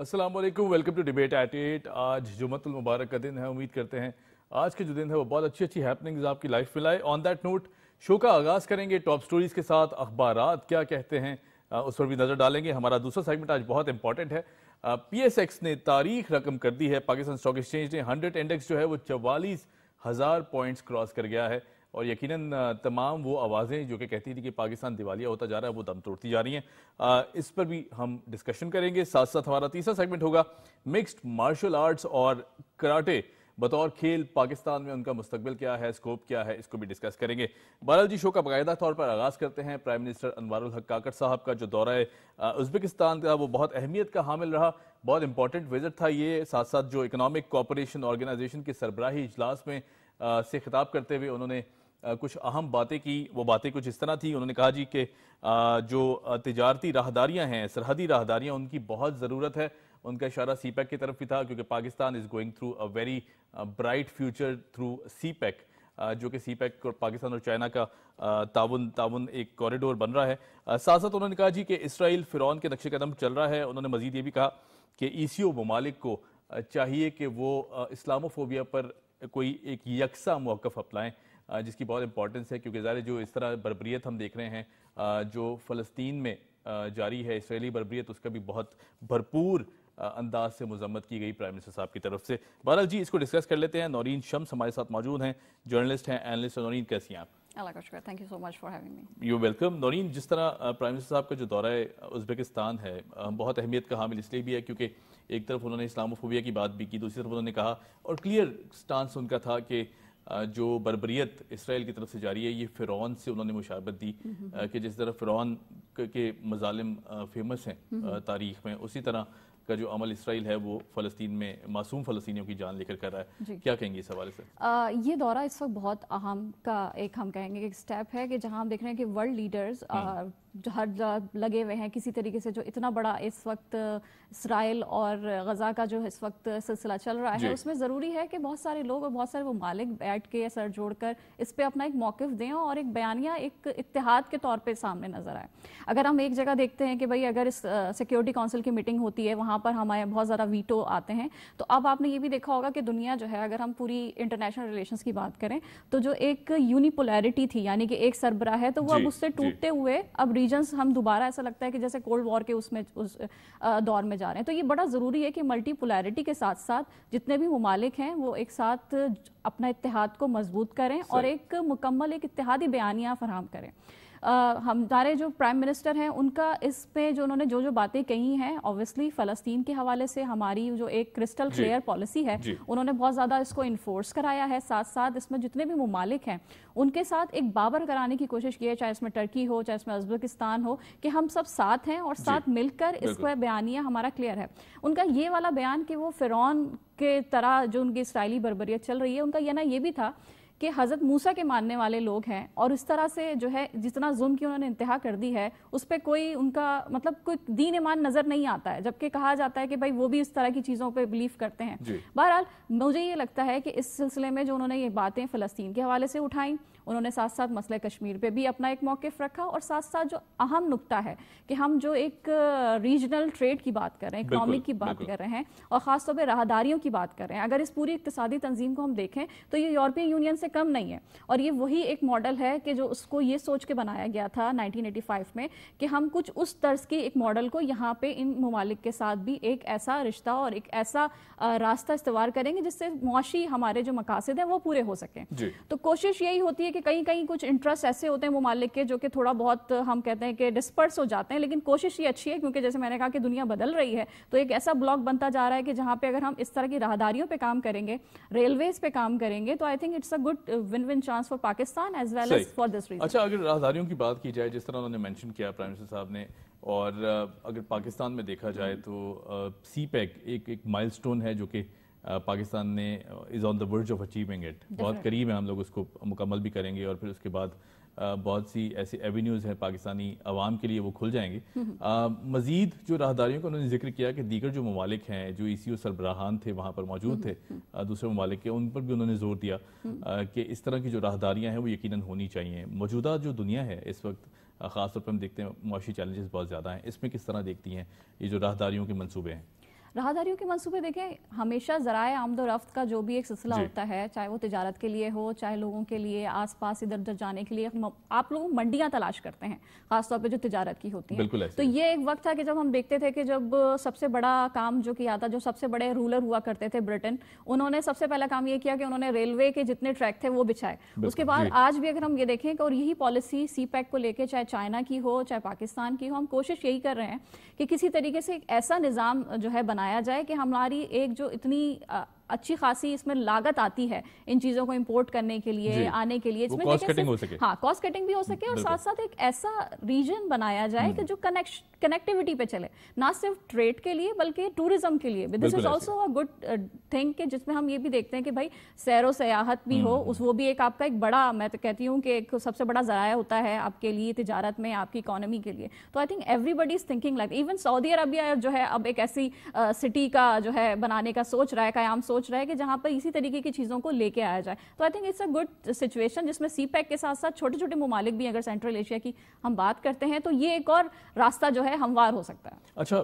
Aslam welcome to debate at eight आज जुमतुल मुबारक का दिन है उम्मीद करते हैं आज के जो दिन है वो बहुत अच्छी अच्छी हैपनिंग्स आपकी लाइफ में लाए ऑन दैट नोट शो का आगाज़ करेंगे टॉप स्टोरीज़ के साथ अखबार क्या कहते हैं उस पर भी नज़र डालेंगे हमारा दूसरा सेगमेंट आज बहुत इंपॉर्टेंट है पी एस एक्स ने तारीख रकम कर दी है पाकिस्तान स्टॉक एक्सचेंज ने हंड्रेड इंडेक्स जो है वो चवालीस हज़ार पॉइंट्स क्रॉस कर गया है और यकीनन तमाम वो आवाज़ें जो कि कहती थी कि पाकिस्तान दिवालिया होता जा रहा है वो दम तोड़ती जा रही हैं इस पर भी हम डिस्कशन करेंगे साथ साथ हमारा तीसरा सेगमेंट होगा मिक्सड मार्शल आर्ट्स और कराटे बतौर खेल पाकिस्तान में उनका मुस्तबिल क्या है स्कोप क्या है इसको भी डिस्कस करेंगे बहरल जी शो का बाकायदा तौर पर आगाज़ करते हैं प्राइम मिनिस्टर अनवारुल हक काकर साहब का जो दौरा है उज्बेकिस्तान का वो बहुत अहमियत का हामिल रहा बहुत इंपॉर्टेंट विजिट था ये साथ साथ जो इकनॉमिक कॉपरेशन ऑर्गेनाइजेशन के सरबराही इजलास में आ, से खिताब करते हुए उन्होंने कुछ अहम बातें की वो बातें कुछ इस तरह थी उन्होंने कहा जी कि जो तजारती राहदारियाँ हैं सरहदी राहदारियाँ उनकी बहुत ज़रूरत है उनका इशारा सी पैक e की तरफ भी था क्योंकि Pakistan is going through a very bright future through CPEC जो कि सी पैक और पाकिस्तान और चाइना का ताउन ताउन एक कॉरिडोर बन रहा है साथ साथ उन्होंने कहा जी कि इसराइल फ़िरौन के नक्शे कदम चल रहा है उन्होंने मजीद ये भी कहा कि ई सी ओ ममालिक को चाहिए कि वो इस्लामोफोबिया पर कोई एक यकसा मौक़ अपनाएं जिसकी बहुत इंपॉर्टेंस है क्योंकि ज़ाहिर जो इस तरह बरबरीत हम देख रहे हैं जो फ़लस्तीन में जारी है इसराइली बरबरीत उसका भी बहुत भरपूर अंदाज से मजम्मत की गई प्राइम मिनिस्टर साहब की तरफ से बहरल जी इसको डिस्कस कर लेते हैं नौरीन शम्स हमारे साथ मौजूद हैं जर्नलिस्ट हैं एनलिस्ट नौरीन कैसी हैं आप अल्लाह का thank you so much for having me you welcome Naureen जिस तरह प्राइम मिनिस्टर साहब का जो दौरा उज्बेकिस्तान है बहुत अहमियत का हामिल इसलिए भी है क्योंकि एक तरफ उन्होंने इस्लामोफोबिया की बात भी की दूसरी तरफ उन्होंने कहा और क्लियर स्टांस उनका था कि जो बरबरीत इसराइल की तरफ से जारी है ये फ़िरौन से उन्होंने मुशाबत दी कि जिस तरह फ़िरौन के मजालिम फेमस हैं तारीख में उसी तरह का जो अमल इसराइल है वो फ़लस्तीन में मासूम फ़लस्तियों की जान लेकर कर रहा है क्या कहेंगे इस हवाले से आ, ये दौरा इस वक्त बहुत अहम का एक हम कहेंगे एक स्टेप है कि जहाँ हम देख रहे हैं कि वर्ल्ड हम्म। लीडर्स हर लगे हुए हैं किसी तरीके से जो इतना बड़ा इस वक्त इसराइल और गज़ा का जो इस वक्त सिलसिला चल रहा है उसमें ज़रूरी है कि बहुत सारे लोग और बहुत सारे वो मालिक बैठ के सर जोड़ कर इस पर अपना एक मौक़ दें और एक बयानिया एक इतिहाद के तौर पर सामने नज़र आए अगर हम एक जगह देखते हैं कि भाई अगर इस सिक्योरिटी काउंसिल की मीटिंग होती है वहाँ जहां पर हमारे बहुत ज़्यादा वीटो आते हैं तो अब आपने ये भी देखा होगा कि दुनिया जो है अगर हम पूरी इंटरनेशनल रिलेशंस की बात करें तो जो एक यूनिपोलैरिटी थी यानी कि एक सरबरा है तो वो अब उससे टूटते हुए अब रीजन्स हम दोबारा ऐसा लगता है कि जैसे कोल्ड वॉर के उसमें उस दौर में जा रहे हैं तो ये बड़ा ज़रूरी है कि मल्टीपोलैरिटी के साथ साथ जितने भी ममालिक हैं वो एक साथ अपना इतिहाद को मजबूत करें और एक मुकम्मल एक इतिहादी बयानियाँ फराम करें हमारे जो प्राइम मिनिस्टर हैं उनका इस पे जो उन्होंने जो जो बातें कही हैं ऑब्वियसली फ़लस्तीन के हवाले से हमारी जो एक क्रिस्टल क्लियर पॉलिसी है उन्होंने बहुत ज़्यादा इसको इन्फोर्स कराया है साथ साथ इसमें जितने भी ममालिक हैं उनके साथ एक बाबर कराने की कोशिश की है चाहे इसमें टर्की हो चाहे इसमें उज्बेकिस्तान हो कि हम सब साथ हैं और साथ मिलकर इसको बयानिया हमारा क्लियर है उनका ये वाला बयान कि वो फिरौन के तरह जो उनकी इसराइली बरबरीत चल रही है उनका यह ना ये भी था कि हज़रत मूसा के मानने वाले लोग हैं और इस तरह से जो है जितना जुल्म की उन्होंने इंतहा कर दी है उस पर कोई उनका मतलब कोई दीन ईमान नज़र नहीं आता है जबकि कहा जाता है कि भाई वो भी इस तरह की चीज़ों पर बिलीव करते हैं बहरहाल मुझे ये लगता है कि इस सिलसिले में जो उन्होंने ये बातें फ़लस्तीन के हवाले से उठाई उन्होंने साथ साथ मसले कश्मीर पे भी अपना एक मौक़ रखा और साथ साथ जो अहम नुकता है कि हम जो एक रीजनल ट्रेड की बात कर रहे हैं इकनॉमिक की बात कर रहे हैं और ख़ासतौर पर राहदारियों की बात कर रहे हैं अगर इस पूरी इकतदी तंजीम को हम देखें तो ये यूरोपीय यूनियन से कम नहीं है और ये वही एक मॉडल है कि जो उसको ये सोच के बनाया गया था नाइनटीन में कि हम कुछ उस तर्ज के एक मॉडल को यहाँ पे इन ममालिक के साथ भी एक ऐसा रिश्ता और एक ऐसा रास्ता इस्तेवाल करेंगे जिससे मुआशी हमारे जो मकासद हैं वो पूरे हो सकें तो कोशिश यही होती है कि कहीं कहीं कुछ इंटरेस्ट ऐसे होते हैं वो मालिक के जो कि थोड़ा बहुत हम कहते हैं कि डिस्पर्स हो जाते हैं लेकिन कोशिश ये अच्छी है क्योंकि जैसे मैंने कहा कि दुनिया बदल रही है तो एक ऐसा ब्लॉक बनता जा रहा है कि जहाँ पर अगर हम इस तरह की राहदारियों पर काम करेंगे रेलवेज पे काम करेंगे तो I think it's a good win win chance for Pakistan as well as for this region अच्छा अगर राहदारियों की बात की जाए जिस तरह उन्होंने मैंशन किया प्राइम मिनिस्टर साहब ने और अगर पाकिस्तान में देखा जाए तो सी पैक एक माइल स्टोन है जो कि पाकिस्तान ने is on the verge of achieving it बहुत करीब है हम लोग उसको मुकम्मल भी करेंगे और फिर उसके बाद बहुत सी ऐसे एवेन्यूज़ हैं पाकिस्तानी आवाम के लिए वो खुल जाएंगे मजीद जो राहदारियों का उन्होंने जिक्र किया कि दीगर जो ममालिक हैं जो ई सी ओ सरबराहान थे वहाँ पर मौजूद थे दूसरे ममालिक के उन पर भी उन्होंने जोर दिया कि इस तरह की जो राहदारियाँ हैं वो यकीन होनी चाहिए मौजूदा जो दुनिया है इस वक्त ख़ासतौर पर हम देखते हैं मुआशी चैलेंजेस बहुत ज़्यादा हैं इसमें किस तरह देखती हैं ये जो राहदारियों के मनसूबे हैं राहदारियों के मंसूबे देखें हमेशा ज़राए आमद रफ्त का जो भी एक सिलसिला होता है चाहे वो तजारत के लिए हो चाहे लोगों के लिए आस पास इधर उधर जाने के लिए आप लोग मंडियाँ तलाश करते हैं खासतौर पर जो तजारत की होती है तो ये एक वक्त था कि जब हम देखते थे कि जब सबसे बड़ा काम जो किया था जो सबसे बड़े रूलर हुआ करते थे ब्रिटेन उन्होंने सबसे पहला काम ये किया कि उन्होंने रेलवे के जितने ट्रैक थे वो बिछाए उसके बाद आज भी अगर हम ये देखें और यही पॉलिसी सी पैक e को लेकर चाहे चाइना की हो चाहे पाकिस्तान की हो हम कोशिश यही कर रहे हैं कि किसी तरीके से एक ऐसा निज़ाम जो है बना बनाया जाए कि हमारी एक जो इतनी अच्छी खासी इसमें लागत आती है इन चीज़ों को इम्पोर्ट करने के लिए आने के लिए इसमें कॉस्ट कटिंग हो सके हाँ कॉस्ट कटिंग भी हो सके और साथ साथ एक ऐसा रीजन बनाया जाए हम्म। कि जो कनेक्ट कनेक्टिविटी पे चले ना सिर्फ ट्रेड के लिए बल्कि टूरिज्म के लिए this is also a good thing जिसमें हम ये भी देखते हैं कि भाई सैरो सयाहत भी हो हम्म। उस वो भी एक आपका एक बड़ा मैं तो कहती हूँ कि एक सबसे बड़ा जराया होता है आपके लिए तजारत में आपकी इकोनॉमी के लिए तो I think everybody is thinking like even Saudi Arabia जो है अब एक ऐसी सिटी uh, का जो है बनाने का सोच रहा है क्या सोच सोच रहा है कि जहां पर इसी तरीके की चीज़ों को लेके आया जाए तो I think it's a good situation जिसमें सी e के साथ साथ छोटे छोटे ममालिक भी अगर सेंट्रल एशिया की हम बात करते हैं तो ये एक और रास्ता जो है हमवार हो सकता है अच्छा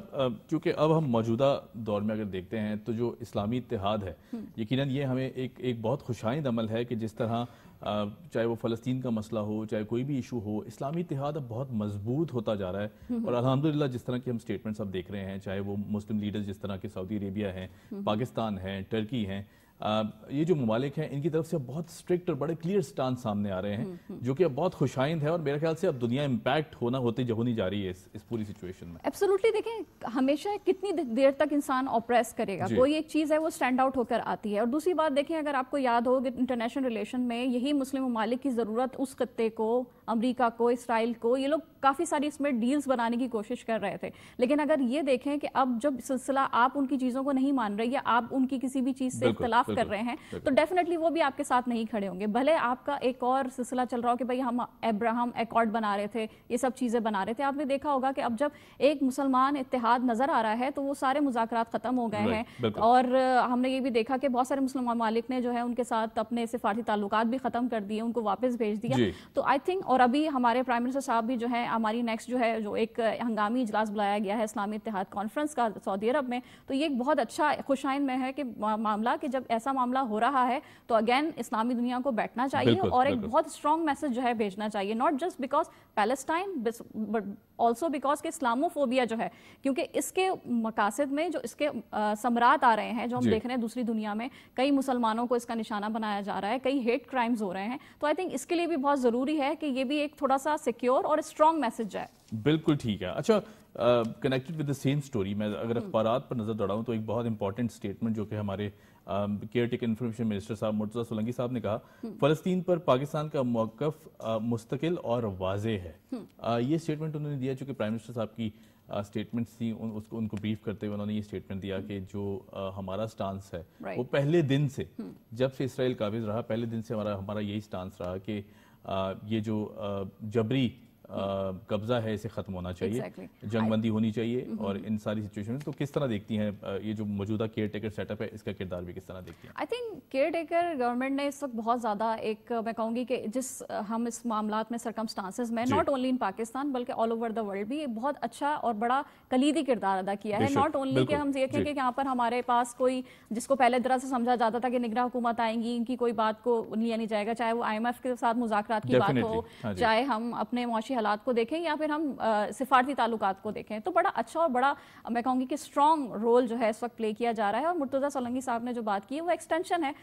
क्योंकि अब हम मौजूदा दौर में अगर देखते हैं तो जो इस्लामी इतिहाद है हम्म। यकीन ये हमें एक एक बहुत खुशाइंद अमल है कि जिस तरह चाहे वो फ़लस्तीन का मसला हो चाहे कोई भी इशू हो इस्लामी इतिहाद अब बहुत मजबूत होता जा रहा है हम्म। और अलहमदिल्ला जिस तरह के हम स्टेटमेंट्स अब देख रहे हैं चाहे वो मुस्लिम लीडर्स जिस तरह के सऊदी अरेबिया हैं हम्म। पाकिस्तान हैं टर्की हैं ये जो ममालिक हैं इनकी तरफ से बहुत स्ट्रिक्ट और बड़े क्लियर स्टांस सामने आ रहे हैं हम्म, हम्म। जो कि अब बहुत खुशाइंद है और मेरे ख्याल से अब दुनिया इम्पैक्ट होना होती होनी जा रही है इस, इस पूरी सिचुएशन में एब्सोलूटली देखें हमेशा कितनी देर तक इंसान ऑप्रेस करेगा कोई एक चीज़ है वो स्टैंड आउट होकर आती है और दूसरी बात देखें अगर आपको याद हो इंटरनेशनल रिलेशन में यही मुस्लिम ममालिक की ज़रूरत उस खत्ते को अमरीका को इसराइल को ये लोग काफ़ी सारी इसमें डील्स बनाने की कोशिश कर रहे थे लेकिन अगर ये देखें कि अब जब सिलसिला आप उनकी चीज़ों को नहीं मान रहे या आप उनकी किसी भी चीज़ से इख्तलाफ कर रहे हैं तो डेफिनेटली वो भी आपके साथ नहीं खड़े होंगे भले आपका एक और सिलसिला चल रहा हो कि भाई हम एब्राहम एकॉर्ड बना रहे थे ये सब चीज़ें बना रहे थे आपने देखा होगा कि अब जब एक मुसलमान इतिहाद नज़र आ रहा है तो वो सारे मुजाकर ख़त्म हो गए हैं और हमने ये भी देखा कि बहुत सारे मुसलमान मालिक ने जो है उनके साथ अपने सिफारती ताल्लुक भी ख़त्म कर दिए उनको वापस भेज दिया तो आई थिंक और और अभी हमारे प्राइम मिनिस्टर साहब भी जो है हमारी नेक्स्ट जो है जो एक हंगामी इजलास बुलाया गया है इस्लामी इतिहाद कॉन्फ्रेंस का सऊदी अरब में तो ये एक बहुत अच्छा खुशाइन में है कि मामला कि जब ऐसा मामला हो रहा है तो अगेन इस्लामी दुनिया को बैठना चाहिए और एक बहुत स्ट्रॉन्ग मैसेज जो है भेजना चाहिए not just because Palestine but also because के इस्लामोफोबिया जो है क्योंकि इसके मकासद में जो इसके समरात आ रहे हैं जो हम देख रहे हैं दूसरी दुनिया में कई मुसलमानों को इसका निशाना बनाया जा रहा है कई हेट क्राइम्स हो रहे हैं तो आई थिंक इसके लिए भी बहुत ज़रूरी है कि ये भी एक थोड़ा सा सिक्योर और स्ट्रॉन्ग मैसेज है बिल्कुल ठीक है अच्छा connected with the same story मैं अगर हम्म। अखबार पर नजर दौड़ाऊं तो एक बहुत इंपॉर्टेंट स्टेटमेंट जो कि हमारे केयर टेक इन्फॉर्मेशन मिनिस्टर साहब मुर्तजा सोलंगी साहब ने कहा हम्म। फलस्तीन पर पाकिस्तान का मौकफ मुस्तकिल और वाज है आ, हम्म। ये स्टेटमेंट उन्होंने दिया चूंकि प्राइम मिनिस्टर साहब की स्टेटमेंट्स थी उन, उसको उनको ब्रीफ करते हुए उन्होंने ये स्टेटमेंट दिया कि जो आ, हमारा स्टांस है right. वो पहले दिन से जब से इसराइल काबिज रहा पहले दिन से हमारा हमारा यही स्टांस रहा कि ये जो जबरी कब्जा है इसे खत्म होना चाहिए exactly. जंगबंदी होनी चाहिए और इन सारी सिचुएशन में तो किस तरह देखती हैं ये जो मौजूदा केयर टेकर सेटअप है इसका किरदार भी किस तरह देखती हैं I think caretaker government ने इस वक्त बहुत ज़्यादा एक मैं कहूँगी कि जिस हम इस मामला में सरकमस्टांसिस में नॉट ओनली इन पाकिस्तान बल्कि ऑल ओवर द वर्ल्ड भी बहुत अच्छा और बड़ा कलीदी किरदार अदा किया है नॉट ओनली कि हम देखें कि यहाँ पर हमारे पास कोई जिसको पहले तरह से समझा जाता था कि निगरा हुकूमत आएंगी इनकी कोई बात को लिया नहीं जाएगा चाहे वो आई के साथ मुजाकर की बात हो हाँ चाहे हम अपने मुआशी हालात को देखें या फिर हम सिफारती ताल्लुक को देखें तो बड़ा अच्छा और बड़ा मैं कहूँगी कि स्ट्रॉन्ग रोल जो है इस वक्त प्ले किया जा रहा है और मुर्तज़ा सोलंगी साहब ने जो बात की है वो एक्सटेंशन है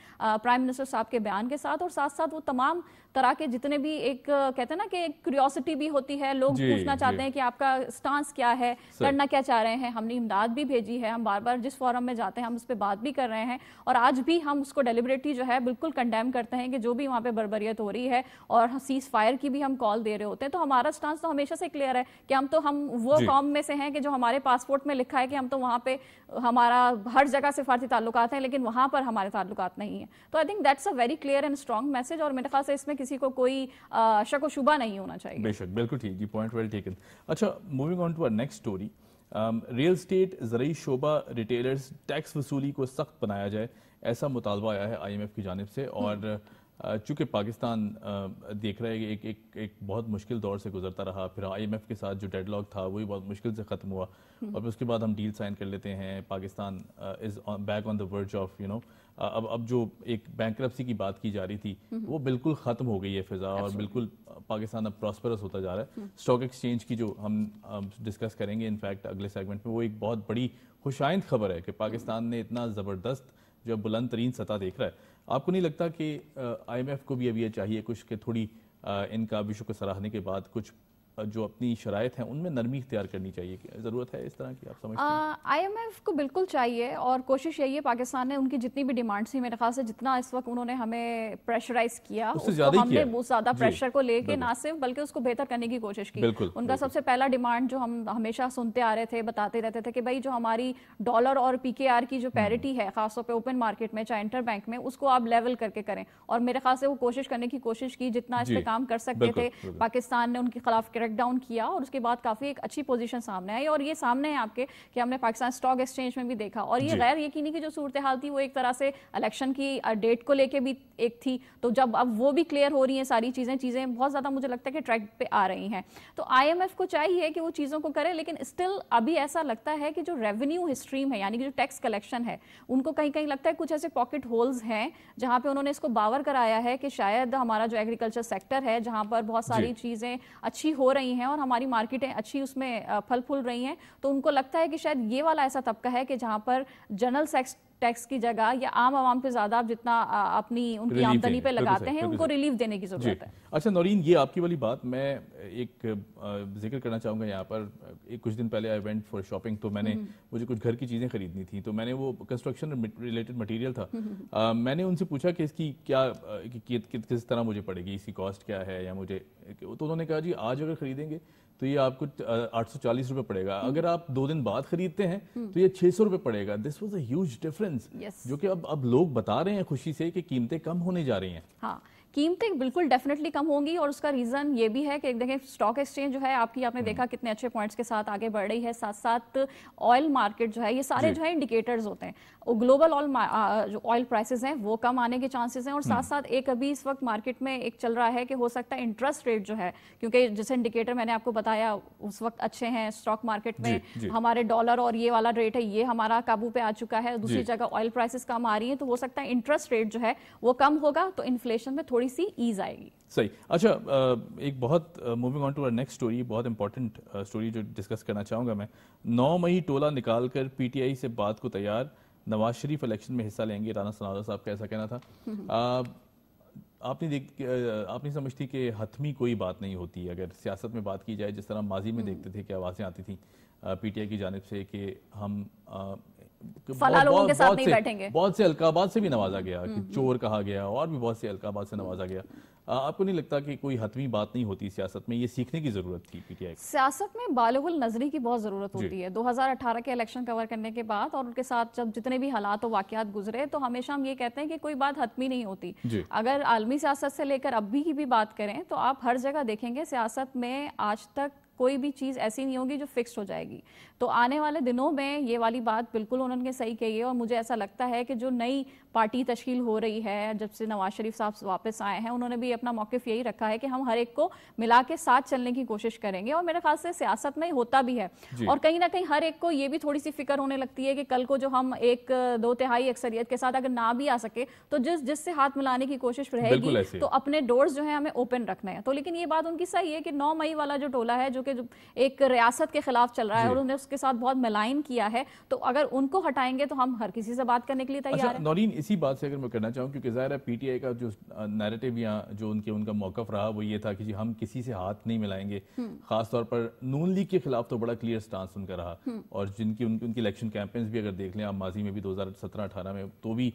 प्राइम मिनिस्टर साहब के बयान के साथ और साथ साथ वो तमाम तरह के जितने भी एक कहते हैं ना कि क्यूरियोसिटी भी होती है लोग पूछना चाहते हैं कि आपका स्टांस क्या है करना क्या चाह रहे हैं हमने इमदाद भी भेजी है हम बार बार जिस फॉरम में जाते हैं हम उस पर बात भी कर रहे हैं और आज भी हम उसको डेलिबरेटली जो है बिल्कुल कंडेम करते हैं कि जो भी वहाँ पर बरबरीत हो रही है और सीज फायर की भी हम कॉल दे रहे होते हैं तो हमारा स्टांस तो हमेशा से क्लियर है कि हम तो हम वो कॉम में से हैं कि जो हमारे पासपोर्ट में लिखा है कि हम तो वहाँ पे हमारा हर जगह सिफारती ताल्लुक हैं लेकिन वहाँ पर हमारे ताल्लुक नहीं है तो I think that's a very clear and strong message और मेरे ख्याल से इसमें किसी को कोई शक व शुबा नहीं होना चाहिए बेशक बिल्कुल ठीक जी पॉइंट वेल टेकन अच्छा moving on to uh next story real estate जरिए शोबा रिटेलर्स टैक्स वसूली को सख्त बनाया जाए ऐसा मुतालबा आया है आईएमएफ की जानब से हम्म। और चूंकि पाकिस्तान देख रहा है कि एक एक एक बहुत मुश्किल दौर से गुजरता रहा फिर आईएमएफ के साथ जो डेडलॉग था वही बहुत मुश्किल से ख़त्म हुआ हम्म। और फिर उसके बाद हम डील साइन कर लेते हैं Pakistan is back on the verge of you know अब अब जो एक बैंक की बात की जा रही थी हम्म। वो बिल्कुल ख़त्म हो गई है फिज़ा और बिल्कुल पाकिस्तान अब प्रॉस्परस होता जा रहा है स्टॉक हम्म। एक्सचेंज की जो हम डिस्कस करेंगे इनफैक्ट अगले सेगमेंट में वो एक बहुत बड़ी खुशाइंद खबर है कि हम्म। पाकिस्तान ने इतना ज़बरदस्त जो बुलंद तरीन सतह देख रहा है आपको नहीं लगता कि आईएमएफ को भी अब यह चाहिए कुछ के थोड़ी इनका काबिशों को सराहने के बाद कुछ जो अपनी शरात हैं उनमें नरमी इख्तियार करनी चाहिए ज़रूरत है इस तरह की आप समझते आई एम एफ को बिल्कुल चाहिए और कोशिश यही है पाकिस्तान ने उनकी जितनी भी डिमांड्स थी मेरे ख्याल से जितना इस वक्त उन्होंने हमें प्रेशराइज किया उससे ज्यादा हमने बहुत ज़्यादा प्रेशर को लेके ना सिर्फ बल्कि उसको बेहतर करने की कोशिश की उनका सबसे पहला डिमांड जो हम हमेशा सुनते आ रहे थे बताते रहते थे कि भाई जो हमारी डॉलर और पी के आर की जो पैरिटी हम्म। है खासतौर पर ओपन मार्केट में चाहे इंटर बैंक में उसको आप लेवल करके करें और मेरे ख्याल से वो कोशिश करने की कोशिश की जितना इस पर काम कर सकते थे पाकिस्तान ने उनके खिलाफ ब्रेक डाउन किया और उसके बाद काफ़ी एक अच्छी पोजीशन सामने आई और ये सामने है आपके कि हमने पाकिस्तान स्टॉक एक्सचेंज में भी देखा और ये गैर यकीनी की जो सूरत हाल थी वो एक तरह से इलेक्शन की डेट को लेके भी एक थी तो जब अब वो भी क्लियर हो रही है सारी चीज़ें चीज़ें बहुत ज़्यादा मुझे लगता है कि ट्रैक पे आ रही हैं तो आईएमएफ को चाहिए कि वो चीज़ों को करे लेकिन स्टिल अभी ऐसा लगता है कि जो रेवेन्यू स्ट्रीम है यानी कि जो टैक्स कलेक्शन है उनको कहीं कहीं लगता है कुछ ऐसे पॉकेट होल्स हैं जहां पे उन्होंने इसको बावर कराया है कि शायद हमारा जो एग्रीकल्चर सेक्टर है जहां पर बहुत सारी चीज़ें अच्छी हो रही हैं और हमारी मार्केटें अच्छी उसमें फल फूल रही हैं तो उनको लगता है कि शायद ये वाला ऐसा तबका है कि जहाँ पर जनरल सेक्स टैक्स की जगह या आम आवाम पे ज्यादा आप जितना अपनी उनकी आमदनी पे लगाते हैं उनको रिलीफ देने की जरूरत है अच्छा नौरीन ये आपकी वाली बात मैं एक जिक्र करना चाहूंगा यहाँ पर एक कुछ दिन पहले आई वेंट फॉर शॉपिंग तो मैंने हम्म। मुझे कुछ घर की चीज़ें खरीदनी थी तो मैंने वो कंस्ट्रक्शन रिलेटेड मटेरियल था आ, हम्म, हम्म। मैंने उनसे पूछा कि इसकी क्या कि, कि, कि, किस तरह मुझे पड़ेगी इसकी कॉस्ट क्या है या मुझे तो उन्होंने कहा जी आज अगर खरीदेंगे तो ये आपको आठ सौ चालीस रुपए पड़ेगा हम्म। अगर आप दो दिन बाद खरीदते हैं हम्म। तो ये छह सौ रुपए पड़ेगा दिस वॉज अज डिफरेंस जो कि अब अब लोग बता रहे हैं खुशी से कि कीमतें कम होने जा रही हैं हाँ कीमतें बिल्कुल डेफिनेटली कम होंगी और उसका रीज़न ये भी है कि देखें स्टॉक एक्सचेंज जो है आपकी आपने देखा हम्म। कितने अच्छे पॉइंट्स के साथ आगे बढ़ रही है साथ साथ ऑयल मार्केट जो है ये सारे जो है इंडिकेटर्स होते हैं ग्लोबल ऑयल जो ऑयल प्राइसेस हैं वो कम आने के चांसेस हैं और हम्म। साथ साथ एक अभी इस वक्त मार्केट में एक चल रहा है कि हो सकता है इंटरेस्ट रेट जो है क्योंकि जैसे इंडिकेटर मैंने आपको बताया उस वक्त अच्छे हैं स्टॉक मार्केट में जी, जी. हमारे डॉलर और ये वाला रेट है ये हमारा काबू पे आ चुका है दूसरी जगह ऑयल प्राइसेस कम आ रही है तो हो सकता है इंटरेस्ट रेट जो है वो कम होगा तो इन्फ्लेशन में थोड़ी थोड़ी सी ईज आएगी सही अच्छा एक बहुत moving on to our next story बहुत इंपॉर्टेंट स्टोरी जो डिस्कस करना चाहूंगा मैं नौ मई टोला निकाल कर पीटीआई से बात को तैयार नवाज शरीफ इलेक्शन में हिस्सा लेंगे राना सनावर साहब का ऐसा कहना था हम्म। आपने देख आपने समझती कि हथमी कोई बात नहीं होती अगर सियासत में बात की जाए जिस तरह माजी में हम्म। देखते थे कि आवाज़ें आती थी पीटीआई की जानब से कि हम फला लोगों के साथ नहीं बैठेंगे बहुत से अलकाबाद से भी नवाजा गया कि हम्म, हम्म। चोर कहा गया और भी बहुत से अलकाबाद से नवाजा गया आपको नहीं लगता कि कोई हतमी बात नहीं होती सियासत में ये सीखने की ज़रूरत थी पीटीआई सियासत में बालगुल नजरी की बहुत ज़रूरत होती है 2018 के इलेक्शन कवर करने के बाद और उनके साथ जब जितने भी हालात और वाकत गुजरे तो हमेशा हम ये कहते हैं कि कोई बात हतमी नहीं होती अगर आलमी सियासत से लेकर अभी की भी बात करें तो आप हर जगह देखेंगे सियासत में आज तक कोई भी चीज़ ऐसी नहीं होगी जो फिक्स हो जाएगी तो आने वाले दिनों में ये वाली बात बिल्कुल उन्होंने सही कही है और मुझे ऐसा लगता है कि जो नई पार्टी तश्कील हो रही है जब से नवाज शरीफ साहब वापस आए हैं उन्होंने भी अपना मौकफ यही रखा है कि हम हर एक को मिला के साथ चलने की कोशिश करेंगे और मेरे ख्याल से सियासत में होता भी है और कहीं ना कहीं हर एक को ये भी थोड़ी सी फिक्र होने लगती है कि कल को जो हम एक दो तिहाई अक्सरियत के साथ अगर ना भी आ सके तो जिस जिससे हाथ मिलाने की कोशिश रहेगी तो अपने डोर्स जो है हमें ओपन रखना है तो लेकिन ये बात उनकी सही है कि नौ मई वाला जो टोला है जो कि एक रियासत के खिलाफ चल रहा है और उन्हें उसके साथ बहुत मलाइन किया है तो अगर उनको हटाएंगे तो हम हर किसी से बात करने के लिए अच्छा, तैयार अच्छा, नौरीन इसी बात से अगर मैं कहना चाहूँ क्योंकि ज़ाहिर है पीटीआई का जो नैरेटिव या जो उनके उनका मौकफ रहा वो ये था कि जी हम किसी से हाथ नहीं मिलाएंगे हम्म। खासतौर पर नून लीग के खिलाफ तो बड़ा क्लियर स्टांस उनका रहा हम्म। और जिनकी उनकी उनकी इलेक्शन कैंपेन्स भी अगर देख लें आप माजी में भी दो हज़ार में तो भी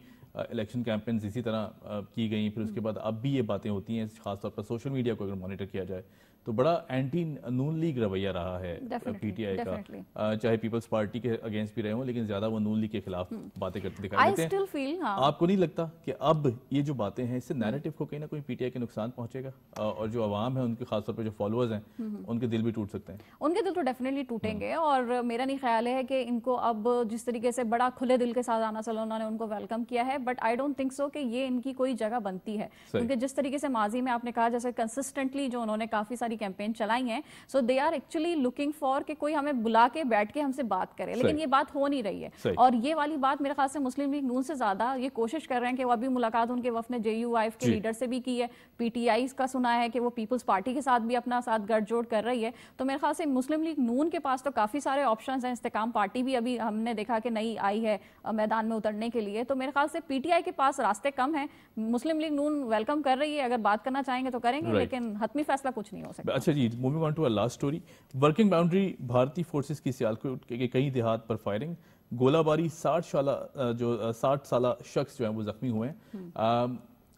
इलेक्शन कैंपेन्स इसी तरह की गई फिर उसके हम्म। बाद अब भी ये बातें होती हैं खासतौर पर सोशल मीडिया को अगर मॉनिटर किया जाए तो बड़ा एंटी नून लीग रवैया रहा है पीटीआई का चाहे पीपल्स पार्टी के अगेंस्ट भी रहे हों लेकिन ज्यादा वो नून लीग के खिलाफ hmm. बातें करते दिखाई देते हैं feel, हाँ. आपको नहीं लगता कि अब ये जो बातें हैं इससे नैरेटिव hmm. को कहीं ना कहीं पीटीआई के नुकसान पहुंचेगा और जो आवाम है उनके खासतौर पर जो फॉलोअर्स हैं hmm, उनके दिल भी टूट सकते हैं उनके दिल तो डेफिनेटली टूटेंगे और मेरा नहीं ख्याल है कि इनको अब जिस तरीके से बड़ा खुले दिल के साथ आना सलोना ने उनको वेलकम किया है but I don't think so कि ये इनकी कोई जगह बनती है क्योंकि जिस तरीके से माजी में आपने कहा जैसे कंसिस्टेंटली जो उन्होंने काफी सारी सारी कैंपेन चलाई हैं so they are actually looking for कि कोई हमें बुला के बैठ के हमसे बात करे लेकिन ये बात हो नहीं रही है और ये वाली बात मेरे ख्याल से मुस्लिम लीग नून से ज्यादा ये कोशिश कर रहे हैं कि वो अभी मुलाकात उनके वफ ने जे के लीडर से भी की है पीटीआई का सुना है कि वो पीपल्स पार्टी के साथ भी अपना साथ गठजोड़ कर रही है तो मेरे ख्याल से मुस्लिम लीग नून के पास तो काफी सारे ऑप्शन हैं इस्तेकाम पार्टी भी अभी हमने देखा कि नई आई है मैदान में उतरने के लिए तो मेरे ख्याल से पीटीआई के पास रास्ते कम है मुस्लिम लीग नून वेलकम कर रही है अगर बात करना चाहेंगे तो करेंगे लेकिन हतमी फैसला कुछ नहीं हो सकता अच्छा जी moving on to a last story working boundary भारतीय फोर्सेस की सियालकोट के कई देहात पर फायरिंग गोलाबारी साठ साल जो साठ साल शख्स जो है वो जख्मी हुए हैं हम्म।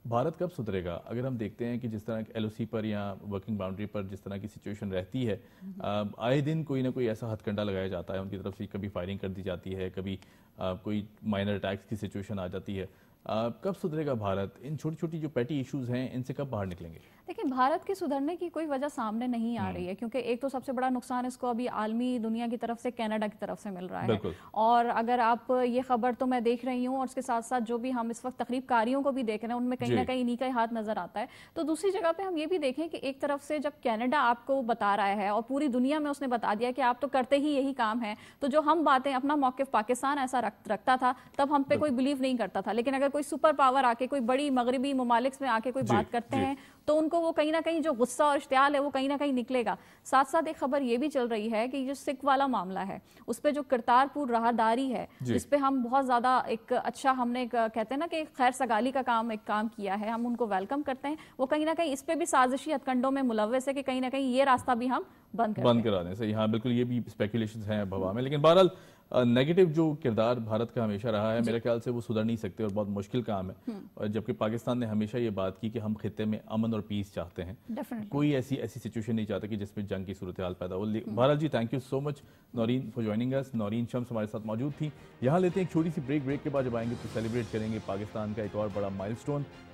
भारत कब सुधरेगा अगर हम देखते हैं कि जिस तरह एल पर या वर्किंग बाउंड्री पर जिस तरह की सिचुएशन रहती है हम्म। आए दिन कोई ना कोई ऐसा हथकंडा लगाया जाता है उनकी तरफ से कभी फायरिंग कर दी जाती है कभी आ, कोई माइनर अटैक्स की सिचुएशन आ जाती है आ, कब सुधरेगा भारत इन छोटी छोटी जो पैटी इश्यूज़ हैं इनसे कब बाहर निकलेंगे देखिए भारत के सुधरने की कोई वजह सामने नहीं आ रही है हम्म। क्योंकि एक तो सबसे बड़ा नुकसान इसको अभी आलमी दुनिया की तरफ से कनाडा की तरफ से मिल रहा है और अगर आप ये खबर तो मैं देख रही हूँ और उसके साथ साथ जो भी हम इस वक्त कारियों को भी देख रहे हैं उनमें कहीं ना कहीं इन्हीं का हाथ नजर आता है तो दूसरी जगह पर हम ये भी देखें कि एक तरफ से जब कैनेडा आपको बता रहा है और पूरी दुनिया में उसने बता दिया कि आप तो करते ही यही काम है तो जो हम बातें अपना मौकफ पाकिस्तान ऐसा रखता था तब हम पे कोई बिलीव नहीं करता था लेकिन अगर कोई सुपर पावर आके कोई बड़ी मगरबी ममालिक्स में आके कोई बात करते हैं तो उनको वो कहीं ना कहीं जो गुस्सा और इश्तियाल है वो कहीं ना कहीं निकलेगा साथ साथ एक खबर ये भी चल रही है कि जो सिख वाला मामला है उस पर जो करतारपुर राहदारी है इस पर हम बहुत ज़्यादा एक अच्छा हमने कहते हैं ना कि खैर सगाली का काम एक काम किया है हम उनको वेलकम करते हैं वो कहीं ना कहीं इस पर भी साजिशी हथकंडों में मुलवस है कि कहीं ना कहीं ये रास्ता भी हम बंद बंद करा दें सही हाँ बिल्कुल ये भी स्पेकुलेशन है में लेकिन बहरहाल नेगेटिव जो किरदार भारत का हमेशा रहा है मेरे ख्याल से वो सुधर नहीं सकते और बहुत मुश्किल काम है हम्म। और जबकि पाकिस्तान ने हमेशा ये बात की कि हम खत्े में अमन और पीस चाहते हैं कोई ऐसी ऐसी सिचुएशन नहीं चाहता कि जिसमें जंग की सूरत हाल पैदा हो हम्म। भारत जी thank you so much Naureen for joining us Naureen Shams हमारे साथ मौजूद थी यहाँ लेते हैं एक छोटी सी ब्रेक ब्रेक के बाद जब आएंगे तो सेलिब्रेट करेंगे पाकिस्तान का एक और बड़ा माइल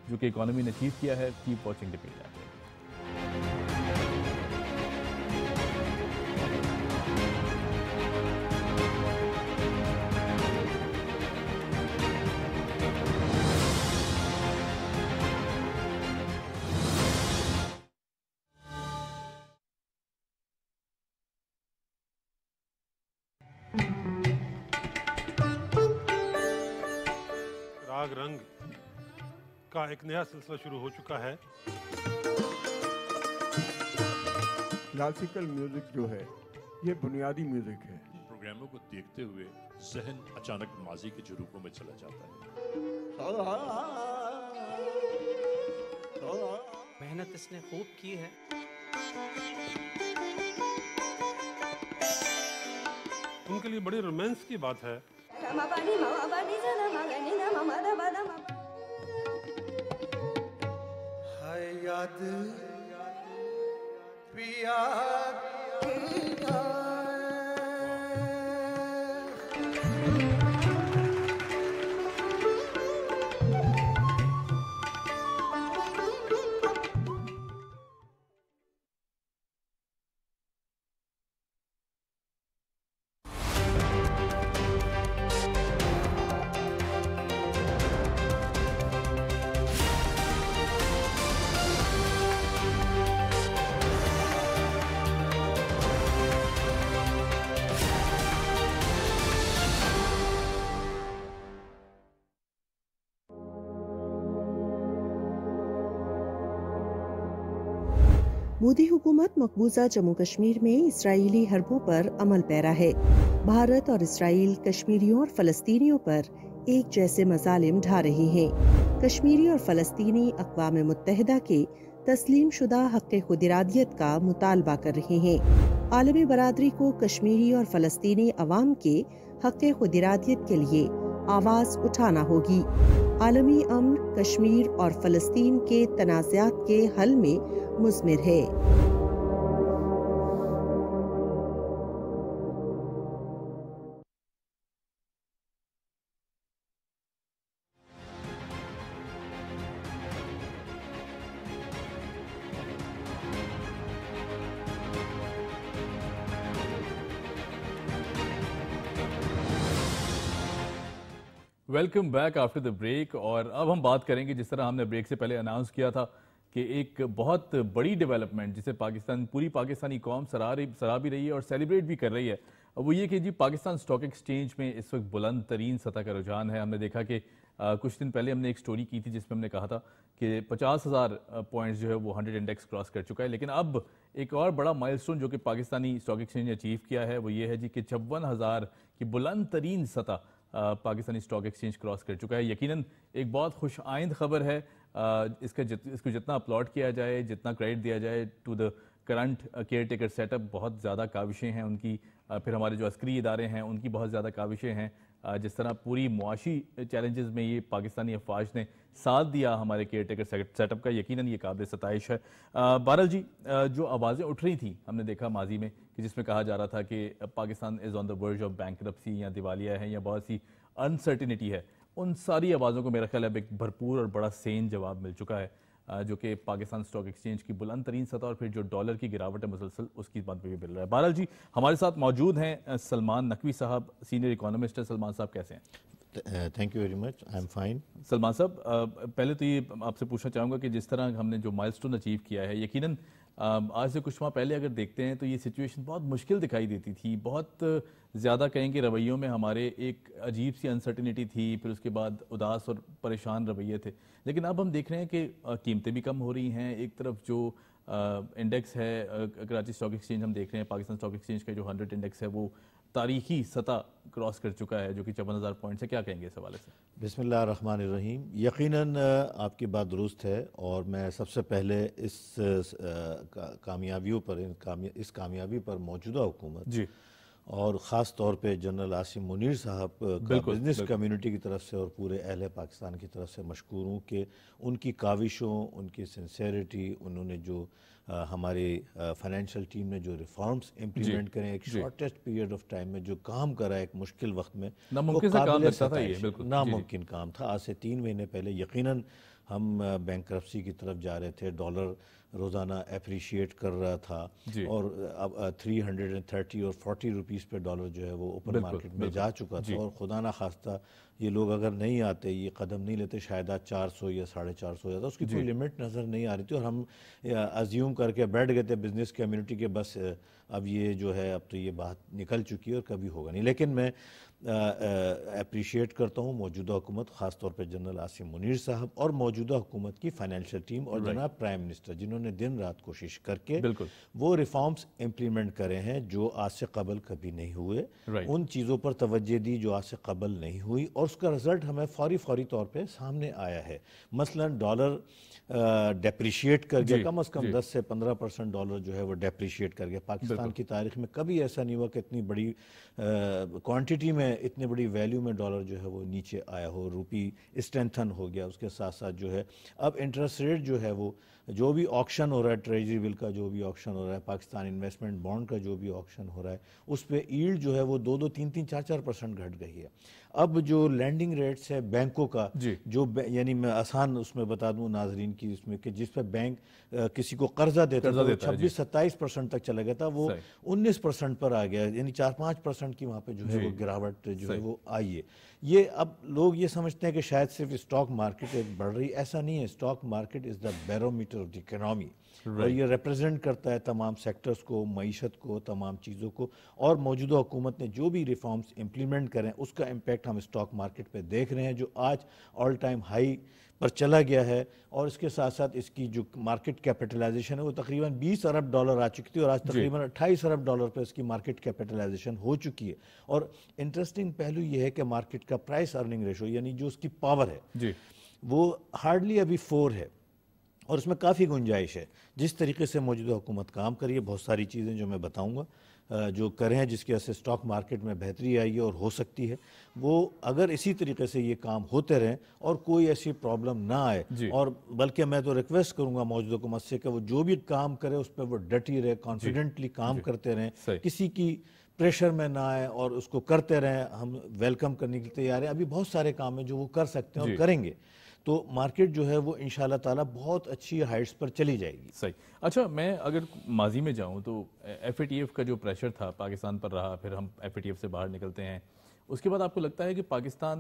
जो कि इकानमी ने अचीव किया है कीप वॉचिंग डिपेंड एक नया सिलसिला शुरू हो चुका है क्लासिकल म्यूजिक जो है ये बुनियादी म्यूजिक है प्रोग्रामों को देखते हुए जहन अचानक माजी के जुरूकों में चला जाता है मेहनत इसने खूब की है उनके लिए बड़ी रोमांस की बात है ਯਾਦ ਪਿਆ ਪਿਆ मोदी हुकूमत मकबूजा जम्मू कश्मीर में इसराइली हरबों पर अमल पैरा है भारत और इसराइल कश्मीरियों और फलस्तीनियों पर एक जैसे मजालिम ढा रहे हैं कश्मीरी और फलस्तीनी अकवाम मुतहदा के तस्लीम शुदा हक खुदरादियत का मुतालबा कर रहे हैं आलमी बरदरी को कश्मीरी और फलस्तीनी अवाम के हक खुदरादियत के लिए आवाज़ उठाना होगी आलमी अमन कश्मीर और फलस्तीन के तनाज़ात के हल में मुजमिर है welcome back after the break और अब हम बात करेंगे जिस तरह हमने ब्रेक से पहले अनाउंस किया था कि एक बहुत बड़ी डेवलपमेंट जिसे पाकिस्तान पूरी पाकिस्तानी कौम सरा रही सरा भी रही है और सेलिब्रेट भी कर रही है वो ये कि जी पाकिस्तान स्टॉक एक्सचेंज में इस वक्त बुलंद तरीन सतह का रुझान है हमने देखा कि कुछ दिन पहले हमने एक स्टोरी की थी जिसमें हमने कहा था कि पचास हज़ार पॉइंट्स जो है वो हंड्रेड इंडेक्स क्रॉस कर चुका है लेकिन अब एक और बड़ा माइलस्टोन जो कि पाकिस्तानी स्टॉक एक्सचेंज ने अचीव किया है वो ये है जी कि छप्पन हज़ार की बुलंद तरीन सतह पाकिस्तानी स्टॉक एक्सचेंज क्रॉस कर चुका है यकीनन एक बहुत खुश आइंद खबर है इसका जित, इसको जितना अपलॉट किया जाए जितना क्रेडिट दिया जाए to the current caretaker setup बहुत ज़्यादा काविशें हैं उनकी फिर हमारे जो अस्करी इदारे हैं उनकी बहुत ज़्यादा काविशें हैं जिस तरह पूरी मुआशी चैलेंजेस में ये पाकिस्तानी अफवाज ने साथ दिया हमारे केयर टेकर सेटअप का यकीनन ये काबिल सतश है बारल जी जो आवाज़ें उठ रही थी हमने देखा माजी में कि जिसमें कहा जा रहा था कि Pakistan is on the verge of bank या दिवालिया है या बहुत सी अनसर्टिनिटी है उन सारी आवाज़ों को मेरा ख्याल है एक भरपूर और बड़ा सेन जवाब मिल चुका है जो कि पाकिस्तान स्टॉक एक्सचेंज की बुलंद तरीन सतह और फिर जो डॉलर की गिरावट है मुसलसल उसकी बात भी मिल रहा है बहरल जी हमारे साथ मौजूद हैं सलमान नकवी साहब सीनियर इकोनॉमिस्ट है सलमान साहब कैसे हैं thank you very much I am fine Salman साहब पहले तो ये आपसे पूछना चाहूँगा कि जिस तरह हमने जो स्टोन अचीव किया है यकीनन Um, आज से कुछ माह पहले अगर देखते हैं तो ये सिचुएशन बहुत मुश्किल दिखाई देती थी बहुत uh, ज़्यादा कहेंगे रवैयों में हमारे एक अजीब सी अनसर्टिनिटी थी फिर उसके बाद उदास और परेशान रवैये थे लेकिन अब हम देख रहे हैं कि uh, कीमतें भी कम हो रही हैं एक तरफ जो इंडेक्स uh, है कराची स्टॉक एक्सचेंज हम देख रहे हैं पाकिस्तान स्टॉक एक्सचेंज का जो हंड्रेड इंडेक्स है वो तारीखी सतह क्रॉस कर चुका है जो कि चौवन हज़ार पॉइंट से क्या कहेंगे इस हवाले से बिसमिल्ल रहीम यकीनन आपकी बात दुरुस्त है और मैं सबसे पहले इस कामयाबियों पर इस कामयाबी पर मौजूदा हुकूमत जी और ख़ास तौर पे जनरल आसिम मुनीर साहब बिज़नेस कम्युनिटी की तरफ से और पूरे अहल पाकिस्तान की तरफ से मशहूर हूँ कि उनकी काविशों उनकी सिंसेरिटी उन्होंने जो हमारे फाइनेंशियल टीम ने जो रिफॉर्म्स इम्प्लीमेंट करें एक शॉर्टेस्ट पीरियड ऑफ टाइम में जो काम करा एक मुश्किल वक्त में नामुमकिन काम था आज से तीन महीने पहले यकीनन हम बैंक की तरफ जा रहे थे डॉलर रोज़ाना अप्रिशिएट कर रहा था और अब थ्री हंड्रेड एंड थर्टी और फोर्टी रुपीज़ पे डॉलर जो है वो ओपन मार्केट में जा चुका था और खुदा ना खास्ता ये लोग अगर नहीं आते ये कदम नहीं लेते शायद आज चार सौ या साढ़े चार सौ ज़्यादा उसकी कोई लिमिट नज़र नहीं आ रही थी और हम अज्यूम करके बैठ गए थे बिज़नेस कम्युनिटी के बस अब ये जो है अब तो ये बात निकल चुकी है और कभी होगा नहीं लेकिन मैं अप्रिशिएट करता हूँ मौजूदा हुकूमत ख़ास तौर पर जनरल आसिम मुनीर साहब और मौजूदा हुकूमत की फाइनेंशियल टीम और जनाब प्राइम मिनिस्टर जिन्होंने दिन रात कोशिश करके वो रिफॉर्म्स इम्प्लीमेंट करे हैं जो आज से कबल कभी नहीं हुए उन चीज़ों पर तोज्जह दी जो आज से कबल नहीं हुई और उसका रिजल्ट हमें फौरी फौरी तौर पर सामने आया है मसला डॉलर डेप्रिशिएट कर गया कम अज़ कम दस से पंद्रह परसेंट डॉलर जो है वो डेप्रिशिएट कर गया पाकिस्तान की तारीख में कभी ऐसा नहीं हुआ कि इतनी बड़ी क्वान्टिटी में में इतने बड़ी वैल्यू में डॉलर जो है वो नीचे आया हो रुपी स्ट्रेंथन हो गया उसके साथ साथ जो है अब इंटरेस्ट रेट जो है वो जो भी ऑक्शन हो रहा है ट्रेजरी बिल का जो भी ऑक्शन हो रहा है पाकिस्तान इन्वेस्टमेंट बॉन्ड का जो भी ऑक्शन हो रहा है उस पर ईल्ड जो है वो दो दो तीन तीन चार चार परसेंट घट गई है अब जो लैंडिंग रेट्स है बैंकों का जो यानी मैं आसान उसमें बता दूं नाजरीन की उसमें कि जिस पर बैंक किसी को कर्जा देता था तो छब्बीस सत्ताईस परसेंट तक चला गया था वो उन्नीस परसेंट पर आ गया यानी चार पाँच परसेंट की वहाँ पर जो है वो गिरावट जो है वो आई है ये अब लोग ये समझते हैं कि शायद सिर्फ स्टॉक मार्केट एक बढ़ रही ऐसा नहीं है stock market is the barometer of the economy right. और ये रिप्रेजेंट करता है तमाम सेक्टर्स को मीशत को तमाम चीज़ों को और मौजूदा हुकूमत ने जो भी रिफॉर्म्स इम्प्लीमेंट करें उसका इम्पेक्ट हम स्टॉक मार्केट पर देख रहे हैं जो आज ऑल टाइम हाई पर चला गया है और इसके साथ साथ इसकी जो मार्केट कैपिटलाइजेशन है वो तकरीबन 20 अरब डॉलर आ चुकी थी और आज तकरीबन 28 अरब डॉलर पर इसकी मार्केट कैपिटलाइजेशन हो चुकी है और इंटरेस्टिंग पहलू ये है कि मार्केट का प्राइस अर्निंग रेशो यानी जो उसकी पावर है जी वो हार्डली अभी फोर है और उसमें काफ़ी गुंजाइश है जिस तरीके से मौजूदा हुकूमत काम रही है बहुत सारी चीज़ें जो मैं बताऊँगा जो करें जिसकी वजह से स्टॉक मार्केट में बेहतरी आई है और हो सकती है वो अगर इसी तरीके से ये काम होते रहें और कोई ऐसी प्रॉब्लम ना आए और बल्कि मैं तो रिक्वेस्ट करूंगा मौजूदा हुकूमत से कि वो जो भी काम करे उस पर वो डटी रहे कॉन्फिडेंटली काम जी, करते रहें किसी की प्रेशर में ना आए और उसको करते रहें हम वेलकम करने की तैयार है अभी बहुत सारे काम हैं जो वो कर सकते हैं और करेंगे तो मार्केट जो है वो इन ताला बहुत अच्छी हाइट्स पर चली जाएगी सही अच्छा मैं अगर माजी में जाऊँ तो एफ का जो प्रेशर था पाकिस्तान पर रहा फिर हम एफ से बाहर निकलते हैं उसके बाद आपको लगता है कि Pakistan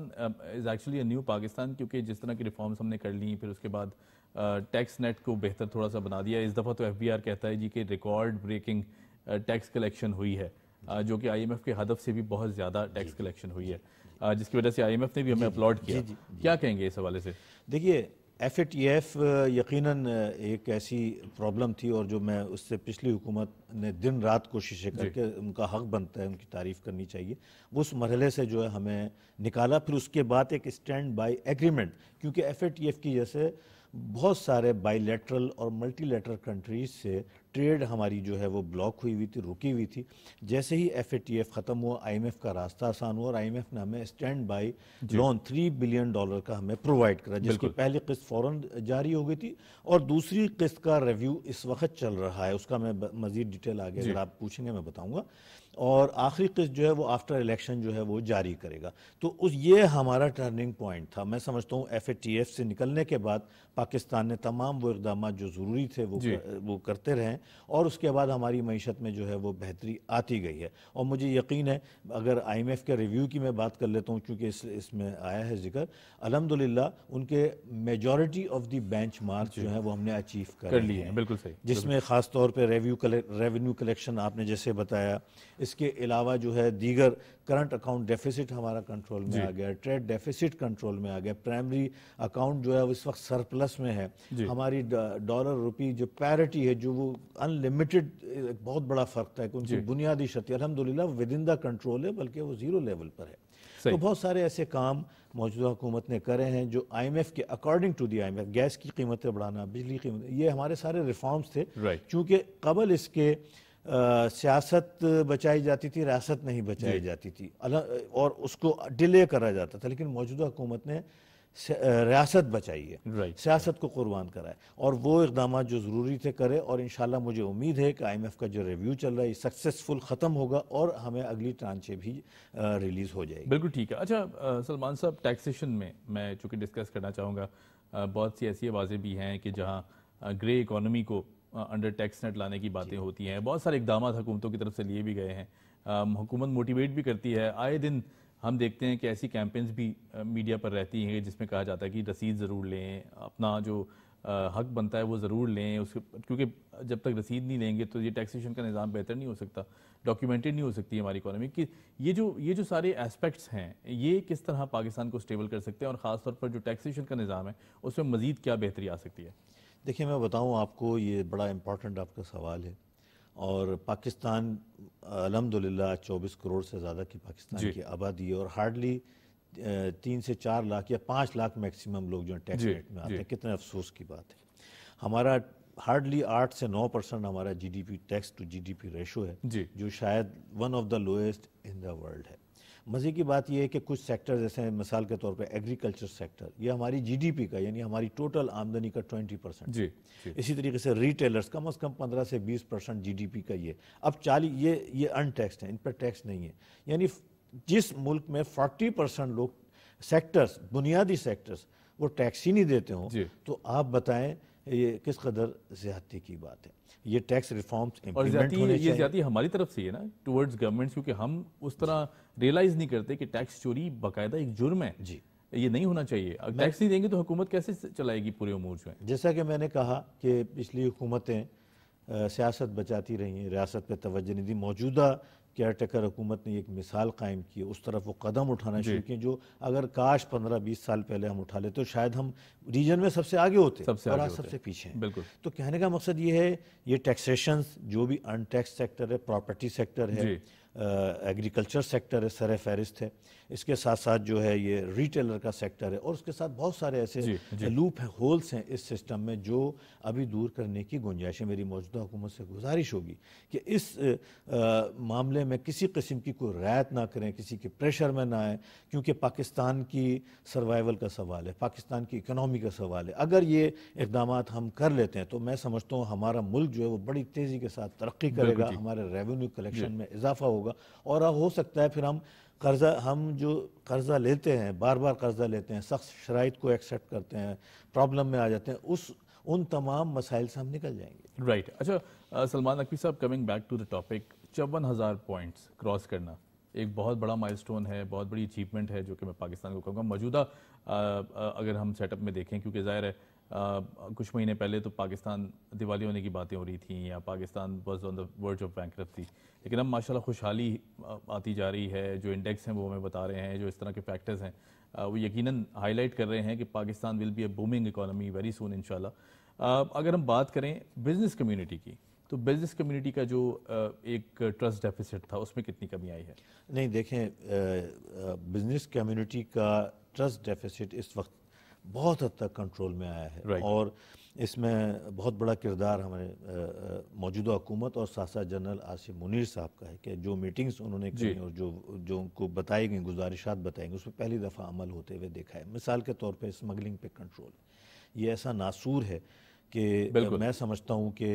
is actually a new Pakistan क्योंकि जिस तरह की रिफॉर्म्स हमने कर ली फिर उसके बाद टैक्स नेट को बेहतर थोड़ा सा बना दिया इस दफ़ा तो एफ कहता है जी कि रिकॉर्ड ब्रेकिंग टैक्स कलेक्शन हुई है जो कि आईएमएफ के हदफ से भी बहुत ज़्यादा टैक्स कलेक्शन हुई है जिसकी वजह से आईएमएफ ने भी हमें अपलॉड किया जी, जी, जी, क्या कहेंगे इस हवाले से देखिए एफ ए टी एफ यकीन एक ऐसी प्रॉब्लम थी और जो मैं उससे पिछली हुकूमत ने दिन रात कोशिशें करके उनका हक बनता है उनकी तारीफ़ करनी चाहिए उस मरहले से जो है हमें निकाला फिर उसके बाद एक स्टैंड बाई एग्रीमेंट क्योंकि एफ ए टी एफ की जैसे बहुत सारे बाइलेटरल और मल्टीलेटरल कंट्रीज से ट्रेड हमारी जो है वो ब्लॉक हुई हुई थी रुकी हुई थी जैसे ही एफ ए टी एफ ख़त्म हुआ आई एम एफ़ का रास्ता आसान हुआ और आई ने हमें stand by loan three billion dollar का हमें प्रोवाइड करा जिसकी पहली किस्त फ़ौरन जारी हो गई थी और दूसरी किस्त का रिव्यू इस वक्त चल रहा है उसका मैं मज़ीद डिटेल आगे अगर आप पूछेंगे मैं बताऊँगा और आखिरी किस्त जो है वो आफ्टर इलेक्शन जो है वो जारी करेगा तो उस ये हमारा टर्निंग पॉइंट था मैं समझता हूँ एफ ए टी एफ से निकलने के बाद पाकिस्तान ने तमाम वो इकदाम जो ज़रूरी थे वो कर, वो करते रहें और उसके बाद हमारी मीशत में जो है वो बेहतरी आती गई है और मुझे यकीन है अगर आई एम एफ़ के रिव्यू की मैं बात कर लेता हूँ चूँकि इस इसमें आया है जिक्र अलहमदिल्ला उनके मेजॉरिटी ऑफ दी बेंच जो है वो हमने अचीव कर, कर लिए हैं बिल्कुल सही जिसमें ख़ास तौर पर रेव्यू रेवन्यू कलेक्शन आपने जैसे बताया इसके अलावा जो है दीगर करंट अकाउंट डेफिसिट हमारा कंट्रोल में आ गया ट्रेड डेफिसिट कंट्रोल में आ गया प्राइमरी अकाउंट जो है इस वक्त सरप्लस में है हमारी डॉलर रुपी जो पैरिटी है जो वो अनलिमिटेड एक बहुत बड़ा फर्क था उनकी बुनियादी क्षति अलहमदिल्ला विद इन द कंट्रोल है बल्कि वो जीरो लेवल पर है तो बहुत सारे ऐसे काम मौजूदा हुकूमत ने करे हैं जो आईएमएफ के according to the IMF gas की कीमतें बढ़ाना बिजली की ये हमारे सारे रिफॉर्म्स थे right. चूँकि कबल इसके सियासत बचाई जाती थी रियासत नहीं बचाई जाती थी और उसको डिले करा जाता था लेकिन मौजूदा हुकूमत ने रियासत बचाई है सियासत को कुर्बान कराए और वो इकदाम जो ज़रूरी थे करे और इन मुझे उम्मीद है कि आई एम एफ़ का जो रिव्यू चल रहा है सक्सेसफुल ख़त्म होगा और हमें अगली ट्रांचें भी रिलीज़ हो जाएगी बिल्कुल ठीक है अच्छा सलमान साहब टैक्सेशन में मैं चूँकि डिस्कस करना चाहूँगा बहुत सी ऐसी आवाज़ें भी हैं कि जहाँ ग्रे इकॉनमी को अंडर टैक्स नेट लाने की बातें होती हैं बहुत सारे इकदाम हुकूमतों की तरफ से लिए भी गए हैं हुकूमत मोटिवेट भी करती है आए दिन हम देखते हैं कि ऐसी कैंपेंस भी मीडिया पर रहती हैं जिसमें कहा जाता है कि रसीद ज़रूर लें अपना जो हक बनता है वो ज़रूर लें उसके क्योंकि जब तक रसीद नहीं लेंगे तो ये टैक्सेशन का निज़ाम बेहतर नहीं हो सकता डॉक्यूमेंटेड नहीं हो सकती हमारी इकोनॉमी कि ये जो ये जो सारे एस्पेक्ट्स हैं ये किस तरह पाकिस्तान को स्टेबल कर सकते हैं और ख़ासतौर पर जो टैक्सेशन का निज़ाम है उसमें मज़ीद क्या बेहतरी आ सकती है देखिए मैं बताऊं आपको ये बड़ा इम्पॉर्टेंट आपका सवाल है और पाकिस्तान अलहमदिल्ला चौबीस करोड़ से ज़्यादा की पाकिस्तान की आबादी है और हार्डली तीन से चार लाख या पाँच लाख मैक्सिमम लोग जो टैक्स रेट में आते हैं कितने अफसोस की बात है हमारा हार्डली आठ से नौ परसेंट हमारा GDP tax to GDP ratio है जो शायद one of the lowest in the world है मज़े की बात यह है कि कुछ सेक्टर जैसे मिसाल के तौर पर एग्रीकल्चर सेक्टर ये हमारी जीडीपी का यानी हमारी टोटल आमदनी का ट्वेंटी परसेंट जी, जी इसी तरीके से रिटेलर्स कम अज़ कम पंद्रह से बीस परसेंट जी का ये अब चालीस ये ये टैक्स है इन पर टैक्स नहीं है यानी जिस मुल्क में फोर्टी परसेंट लोग सेक्टर्स बुनियादी सेक्टर्स वो टैक्स ही नहीं देते हों तो आप बताएं ये किस कदर ज्यादती की बात है ये टैक्स रिफॉर्म्स इंप्लीमेंट होने चाहिए ये ज्यादा हमारी तरफ से है ना टुवर्ड्स गवर्नमेंट्स क्योंकि हम उस तरह रियलाइज नहीं करते कि टैक्स चोरी बाकायदा एक जुर्म है जी ये नहीं होना चाहिए अगर टैक्स नहीं देंगे तो हुकूमत कैसे चलाएगी पूरे उमूर जो है जैसा कि मैंने कहा कि पिछली हुकूमतें सियासत बचाती रही हैं रियासत पर तोज्जो नहीं दी मौजूदा केयर टेकर हुकूमत ने एक मिसाल कायम की उस तरफ वो कदम उठाना शुरू किए जो अगर काश पंद्रह बीस साल पहले हम उठा लेते तो शायद हम रीजन में सबसे आगे होते सबसे और आज सबसे पीछे हैं बिल्कुल तो कहने का मकसद ये है ये टैक्सेशन जो भी अनटैक्स सेक्टर है प्रॉपर्टी सेक्टर है एग्रीकल्चर सेक्टर है सर फहरिस्त है इसके साथ साथ जो है ये रिटेलर का सेक्टर है और उसके साथ बहुत सारे ऐसे जी, जी। लूप हैं होल्स हैं इस सिस्टम में जो अभी दूर करने की गुंजाइश है मेरी मौजूदा हुकूमत से गुजारिश होगी कि इस आ, मामले में किसी किस्म की कोई रायत ना करें किसी के प्रेशर में ना आए क्योंकि पाकिस्तान की सर्वाइवल का सवाल है पाकिस्तान की इकनॉमी का सवाल है अगर ये इकदाम हम कर लेते हैं तो मैं समझता हूँ हमारा मुल्क जो है वो बड़ी तेज़ी के साथ तरक्की करेगा हमारे रेवेन्यू कलेक्शन में इजाफा होगा होगा और हो सकता है फिर हम कर्ज़ा हम जो कर्ज़ा लेते हैं बार बार कर्ज़ा लेते हैं सख्त शराइ को एक्सेप्ट करते हैं प्रॉब्लम में आ जाते हैं उस उन तमाम मसाइल से हम निकल जाएंगे राइट right. अच्छा सलमान नकवी साहब coming back to the topic चौवन हज़ार पॉइंट्स क्रॉस करना एक बहुत बड़ा माइलस्टोन है बहुत बड़ी अचीवमेंट है जो कि मैं पाकिस्तान को कहूँगा मौजूदा अगर हम सेटअप में देखें क्योंकि ज़ाहिर है कुछ महीने पहले तो पाकिस्तान दिवाली होने की बातें हो रही थी या Pakistan was on the verge of bank लेकिन अब माशाल्लाह खुशहाली आती जा रही है जो इंडेक्स हैं वो हमें बता रहे हैं जो इस तरह के फैक्टर्स हैं वो यकीनन हाईलाइट कर रहे हैं कि Pakistan will be a booming economy very soon इन अगर हम बात करें बिज़नेस कम्यूनिटी की तो बिज़नेस कम्युनिटी का जो एक ट्रस्ट डेफिसिट था उसमें कितनी कमी आई है नहीं देखें बिज़नेस कम्युनिटी का ट्रस्ट डेफिसिट इस वक्त बहुत हद तक कंट्रोल में आया है right. और इसमें बहुत बड़ा किरदार हमारे मौजूदा हुकूमत और साथ साथ जनरल आसिफ मुनीर साहब का है कि जो मीटिंग्स उन्होंने की और जो जो उनको बताई गई गुजारिशात बताएंगे उस पर पहली दफ़ा अमल होते हुए देखा है मिसाल के तौर पर स्मगलिंग पे कंट्रोल ये ऐसा नासूर है कि मैं समझता हूँ कि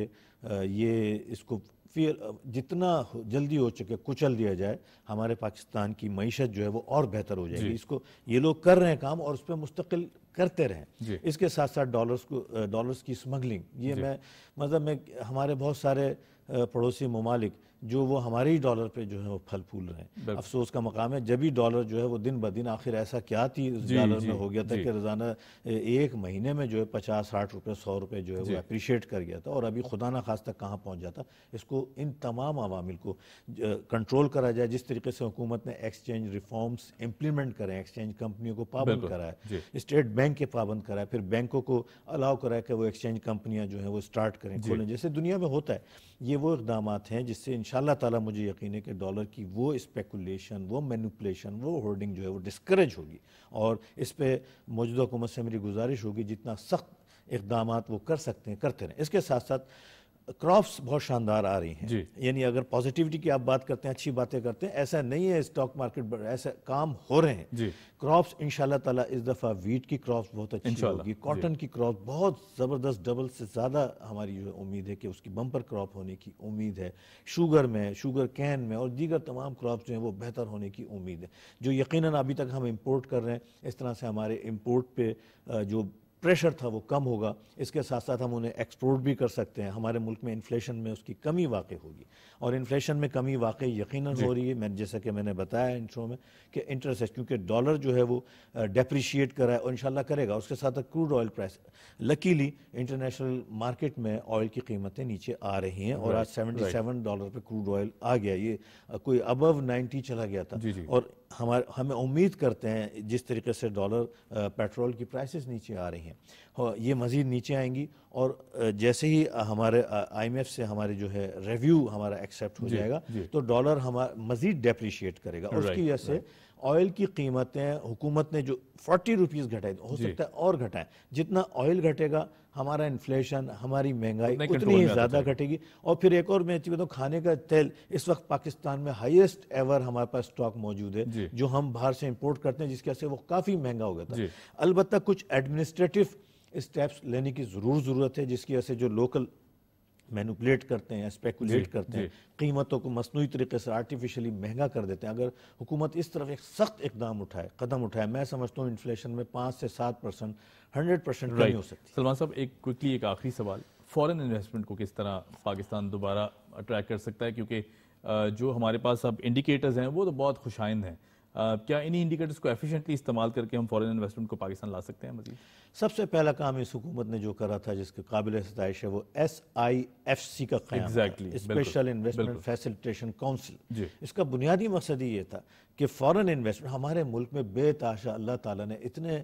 ये इसको फिर जितना जल्दी हो चुके कुचल दिया जाए हमारे पाकिस्तान की मीशत जो है वो और बेहतर हो जाएगी इसको ये लोग कर रहे हैं काम और उस पर मुस्तकिल करते रहें इसके साथ साथ डॉलर्स को डॉलर्स की स्मगलिंग ये मैं मतलब मैं हमारे बहुत सारे पड़ोसी ममालिक जो वो हमारे ही डॉलर पे जो है वो फल फूल रहे हैं अफसोस का मकाम है जब भी डॉलर जो है वो दिन ब दिन आखिर ऐसा क्या थी डॉलर में हो गया था कि रोज़ाना एक महीने में जो है पचास साठ रुपये सौ रुपये जो है वो अप्रिशिएट कर गया था और अभी खुदा ना खास तक कहाँ पहुँच जाता इसको इन तमाम अवामिल को कंट्रोल करा जाए जिस तरीके से हुकूमत ने एक्सचेंज रिफॉर्म्स इम्प्लीमेंट करें एक्सचेंज कंपनियों को पाबंद कराए स्टेट बैंक के पाबंद कराए फिर बैंकों को अलाउ कराए कि वो एक्सचेंज कंपनियाँ जो है वो स्टार्ट करें खोलें जैसे दुनिया में होता है ये वो इकदाम हैं जिससे इन अल्लाह ताला मुझे यकीन है कि डॉलर की वो स्पेकुलेशन वो मैनुपलेशन वो होर्डिंग जो है वो डिस्करेज होगी और इस पर मौजूदा हुकूमत से मेरी गुजारिश होगी जितना सख्त इकदाम वो कर सकते हैं करते रहें इसके साथ साथ क्रॉप्स बहुत शानदार आ रही हैं यानी अगर पॉजिटिविटी की आप बात करते हैं अच्छी बातें करते हैं ऐसा नहीं है स्टॉक मार्केट ऐसा काम हो रहे हैं क्रॉप्स इंशाल्लाह ताला इस दफ़ा वीट की क्रॉप्स बहुत अच्छी होगी कॉटन की क्रॉप बहुत ज़बरदस्त डबल से ज़्यादा हमारी जो उम्मीद है कि उसकी बम्पर क्रॉप होने की उम्मीद है शुगर में शुगर कैन में और दीगर तमाम क्रॉप्स जो है वो बेहतर होने की उम्मीद है जो यकीन अभी तक हम इम्पोर्ट कर रहे हैं इस तरह से हमारे इम्पोर्ट पे जो प्रेशर था वो कम होगा इसके साथ साथ हम उन्हें एक्सपोर्ट भी कर सकते हैं हमारे मुल्क में इन्फ्लेशन में उसकी कमी वाकई होगी और इन्फ्लेशन में कमी वाकई यकीन हो रही है मैं जैसा कि मैंने बताया इंट्रो में कि इंटरेस्ट क्योंकि डॉलर जो है वो डेप्रिशिएट रहा है और इन करेगा उसके साथ crude oil price luckily international market में ऑयल की कीमतें नीचे आ रही हैं और आज सेवेंटी सेवन डॉलर पर क्रूड ऑयल आ गया ये कोई अबव नाइन्टी चला गया था और हमारे हमें उम्मीद करते हैं जिस तरीके से डॉलर पेट्रोल की प्राइसेस नीचे आ रही हैं ये मज़ीद नीचे आएंगी और जैसे ही हमारे आईएमएफ से हमारे जो है रिव्यू हमारा एक्सेप्ट हो जाएगा जी. तो डॉलर हमारा मजीद डेप्रिशिएट करेगा right, उसकी वजह से ऑयल की कीमतें हुकूमत ने जो फोर्टी रुपीज़ घटाई हो सकता है और घटाएं जितना ऑयल घटेगा हमारा इन्फ्लेशन हमारी महंगाई उतनी ही ज़्यादा घटेगी और फिर एक और मैं चीज़ बताऊँ खाने का तेल इस वक्त पाकिस्तान में हाईएस्ट एवर हमारे पास स्टॉक मौजूद है जो हम बाहर से इंपोर्ट करते हैं जिसकी वजह से वो काफ़ी महंगा हो गया था अलबत्त कुछ एडमिनिस्ट्रेटिव स्टेप्स लेने की ज़रूर ज़रूरत है जिसकी वजह से जो लोकल मैनुपलेट करते हैं स्पेकुलेट करते हैं कीमतों को मसनू तरीके से आर्टिफिशली महंगा कर देते हैं अगर हुकूमत इस तरफ एक सख्त इकदाम उठाए कदम उठाए मैं समझता हूँ इन्फ्लेशन में पाँच से सात परसेंट हंड्रेड परसेंट नहीं हो सकती सलमान साहब एक क्विकली एक आखिरी सवाल फॉरेन इन्वेस्टमेंट को किस तरह पाकिस्तान दोबारा अट्रैक्ट कर सकता है क्योंकि जो हमारे पास अब इंडिकेटर्स हैं वो तो बहुत खुशाइंद हैं क्या इन्हीं इंडिकेटर्स को एफिशिएंटली इस्तेमाल करके हम फॉरेन इन्वेस्टमेंट को पाकिस्तान ला सकते हैं मजीद सबसे पहला काम इस हुकूमत ने जो करा था जिसके काबिल सतश है वो एस आई एफ सी का exactly special investment facilitation council इसका बुनियादी मकसद ही ये था कि फॉरेन इन्वेस्टमेंट हमारे मुल्क में बेताशा अल्लाह ताला ने इतने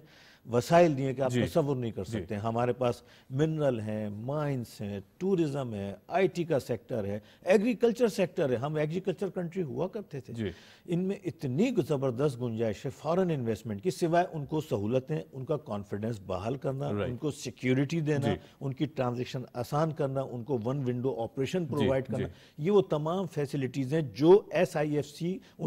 वसाइल दिए कि आप तस्वुर नहीं कर सकते हमारे पास मिनरल हैं माइंस हैं टूरिज्म है आईटी का सेक्टर है एग्रीकल्चर सेक्टर है हम एग्रीकल्चर कंट्री हुआ करते थे इनमें इतनी ज़बरदस्त गुंजाइश है फ़ॉरन इन्वेस्टमेंट की सिवाय उनको सहूलतें उनका कॉन्फिडेंस बहाल करना उनको सिक्योरिटी देना उनकी ट्रांजेक्शन आसान करना उनको वन विंडो ऑपरेशन प्रोवाइड करना ये वो तमाम फैसिलिटीज़ हैं जो एस